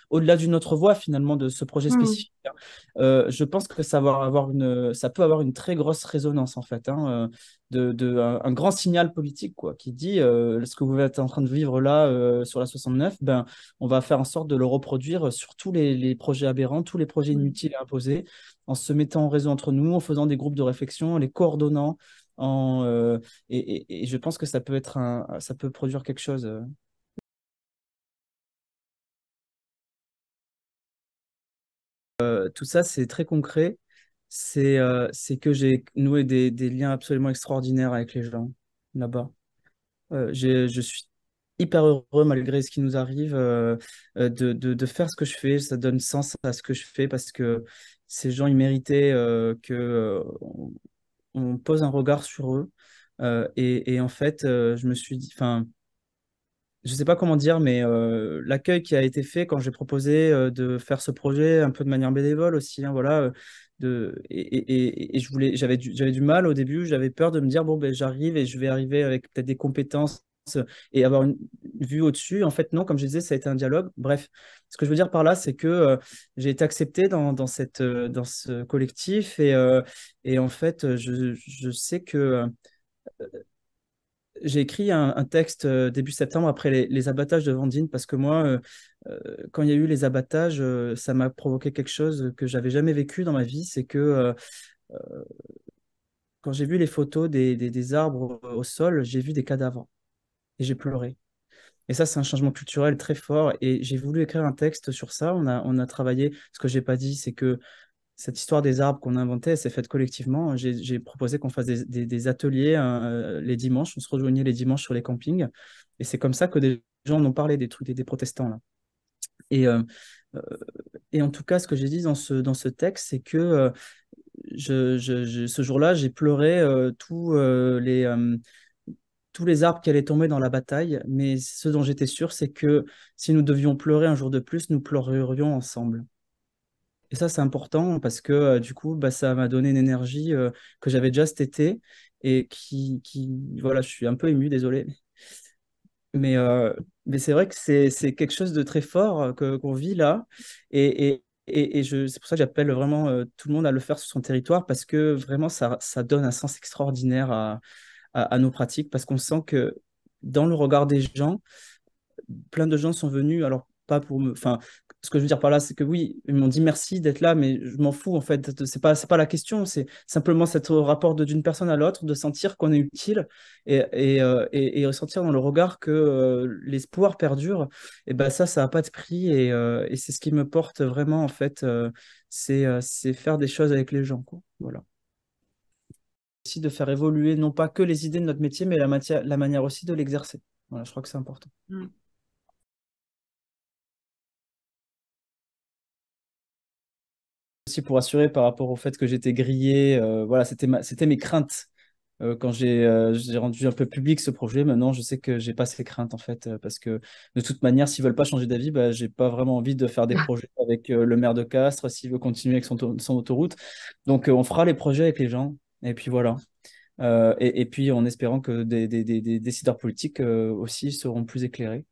au-delà d'une autre voie finalement de ce projet hmm. spécifique. Hein. Euh, je pense que ça, avoir une, ça peut avoir une très grosse résonance en fait, hein, euh, de, un, grand signal politique quoi, qui dit euh, ce que vous êtes en train de vivre là sur la 69, ben, on va faire en sorte de le reproduire sur tous les, projets aberrants, tous les projets hmm. inutiles à imposer, en se mettant en réseau entre nous, en faisant des groupes de réflexion, en les coordonnant. En, et, et, je pense que ça peut être un, ça peut produire quelque chose. tout ça, c'est très concret. C'est euh, que j'ai noué des, liens absolument extraordinaires avec les gens là-bas. Euh, je suis hyper heureux malgré ce qui nous arrive euh, de, faire ce que je fais. Ça donne sens à ce que je fais parce que ces gens, ils méritaient euh, que on, pose un regard sur eux. Et, en fait, je me suis dit, enfin, je sais pas comment dire, mais l'accueil qui a été fait quand j'ai proposé de faire ce projet un peu de manière bénévole aussi, hein, voilà. de, et, je voulais, j'avais du, j'avais du mal au début, j'avais peur de me dire bon ben j'arrive et je vais arriver avec peut-être des compétences et avoir une vue au-dessus. En fait, non, comme je disais, ça a été un dialogue. Bref, ce que je veux dire par là, c'est que j'ai été accepté dans, dans cette, dans ce collectif et, et en fait, je, je sais que j'ai écrit un, texte euh, début septembre après les, abattages de Vendine, parce que moi, euh, euh, quand il y a eu les abattages, ça m'a provoqué quelque chose que j'avais jamais vécu dans ma vie. C'est que quand j'ai vu les photos des, des, des arbres au sol, j'ai vu des cadavres et j'ai pleuré. Et ça, c'est un changement culturel très fort. Et j'ai voulu écrire un texte sur ça. On a, on a travaillé. Ce que j'ai pas dit, c'est que cette histoire des arbres qu'on a inventée, c'est faite collectivement. J'ai proposé qu'on fasse des, ateliers euh, les dimanches. On se rejoignait les dimanches sur les campings. Et c'est comme ça que des gens en ont parlé des trucs des, protestants. Là. Euh, euh, et, en tout cas, ce que j'ai dit dans ce, dans ce texte, c'est que ce jour-là, j'ai pleuré tous les tous les arbres qui allaient tomber dans la bataille, mais ce dont j'étais sûr, c'est que si nous devions pleurer un jour de plus, nous pleurerions ensemble. Et ça, c'est important parce que euh, du coup, bah, ça m'a donné une énergie euh, que j'avais déjà cet été et qui, qui, voilà, je suis un peu ému, désolé. Mais, euh, mais c'est vrai que c'est quelque chose de très fort que qu'on vit là. Et, et, et, c'est pour ça que j'appelle vraiment tout le monde à le faire sur son territoire parce que vraiment, ça, ça donne un sens extraordinaire à, à, à nos pratiques parce qu'on sent que dans le regard des gens, plein de gens sont venus, alors pas pour me. Enfin, ce que je veux dire par là, c'est que oui, ils m'ont dit merci d'être là, mais je m'en fous en fait. C'est pas, c'est pas la question. C'est simplement cette euh, rapport d'une personne à l'autre, de sentir qu'on est utile et, et, euh, et, ressentir dans le regard que euh, l'espoir perdure. Et ben ça, ça a pas de prix et, c'est ce qui me porte vraiment en fait. c'est, c'est faire des choses avec les gens, quoi. Voilà aussi de faire évoluer non pas que les idées de notre métier, mais la, la manière aussi de l'exercer. Voilà, je crois que c'est important. Mmh. aussi pour assurer par rapport au fait que j'étais grillé. Euh, voilà, c'était c'était mes craintes euh, quand euh, j'ai rendu un peu public ce projet, maintenant je sais que j'ai pas ces craintes en fait, parce que de toute manière, s'ils veulent pas changer d'avis, bah, j'ai pas vraiment envie de faire des ah. projets avec le maire de Castres, s'il veut continuer avec son, son autoroute. Donc on fera les projets avec les gens, et puis voilà. Et, puis en espérant que des décideurs politiques aussi seront plus éclairés.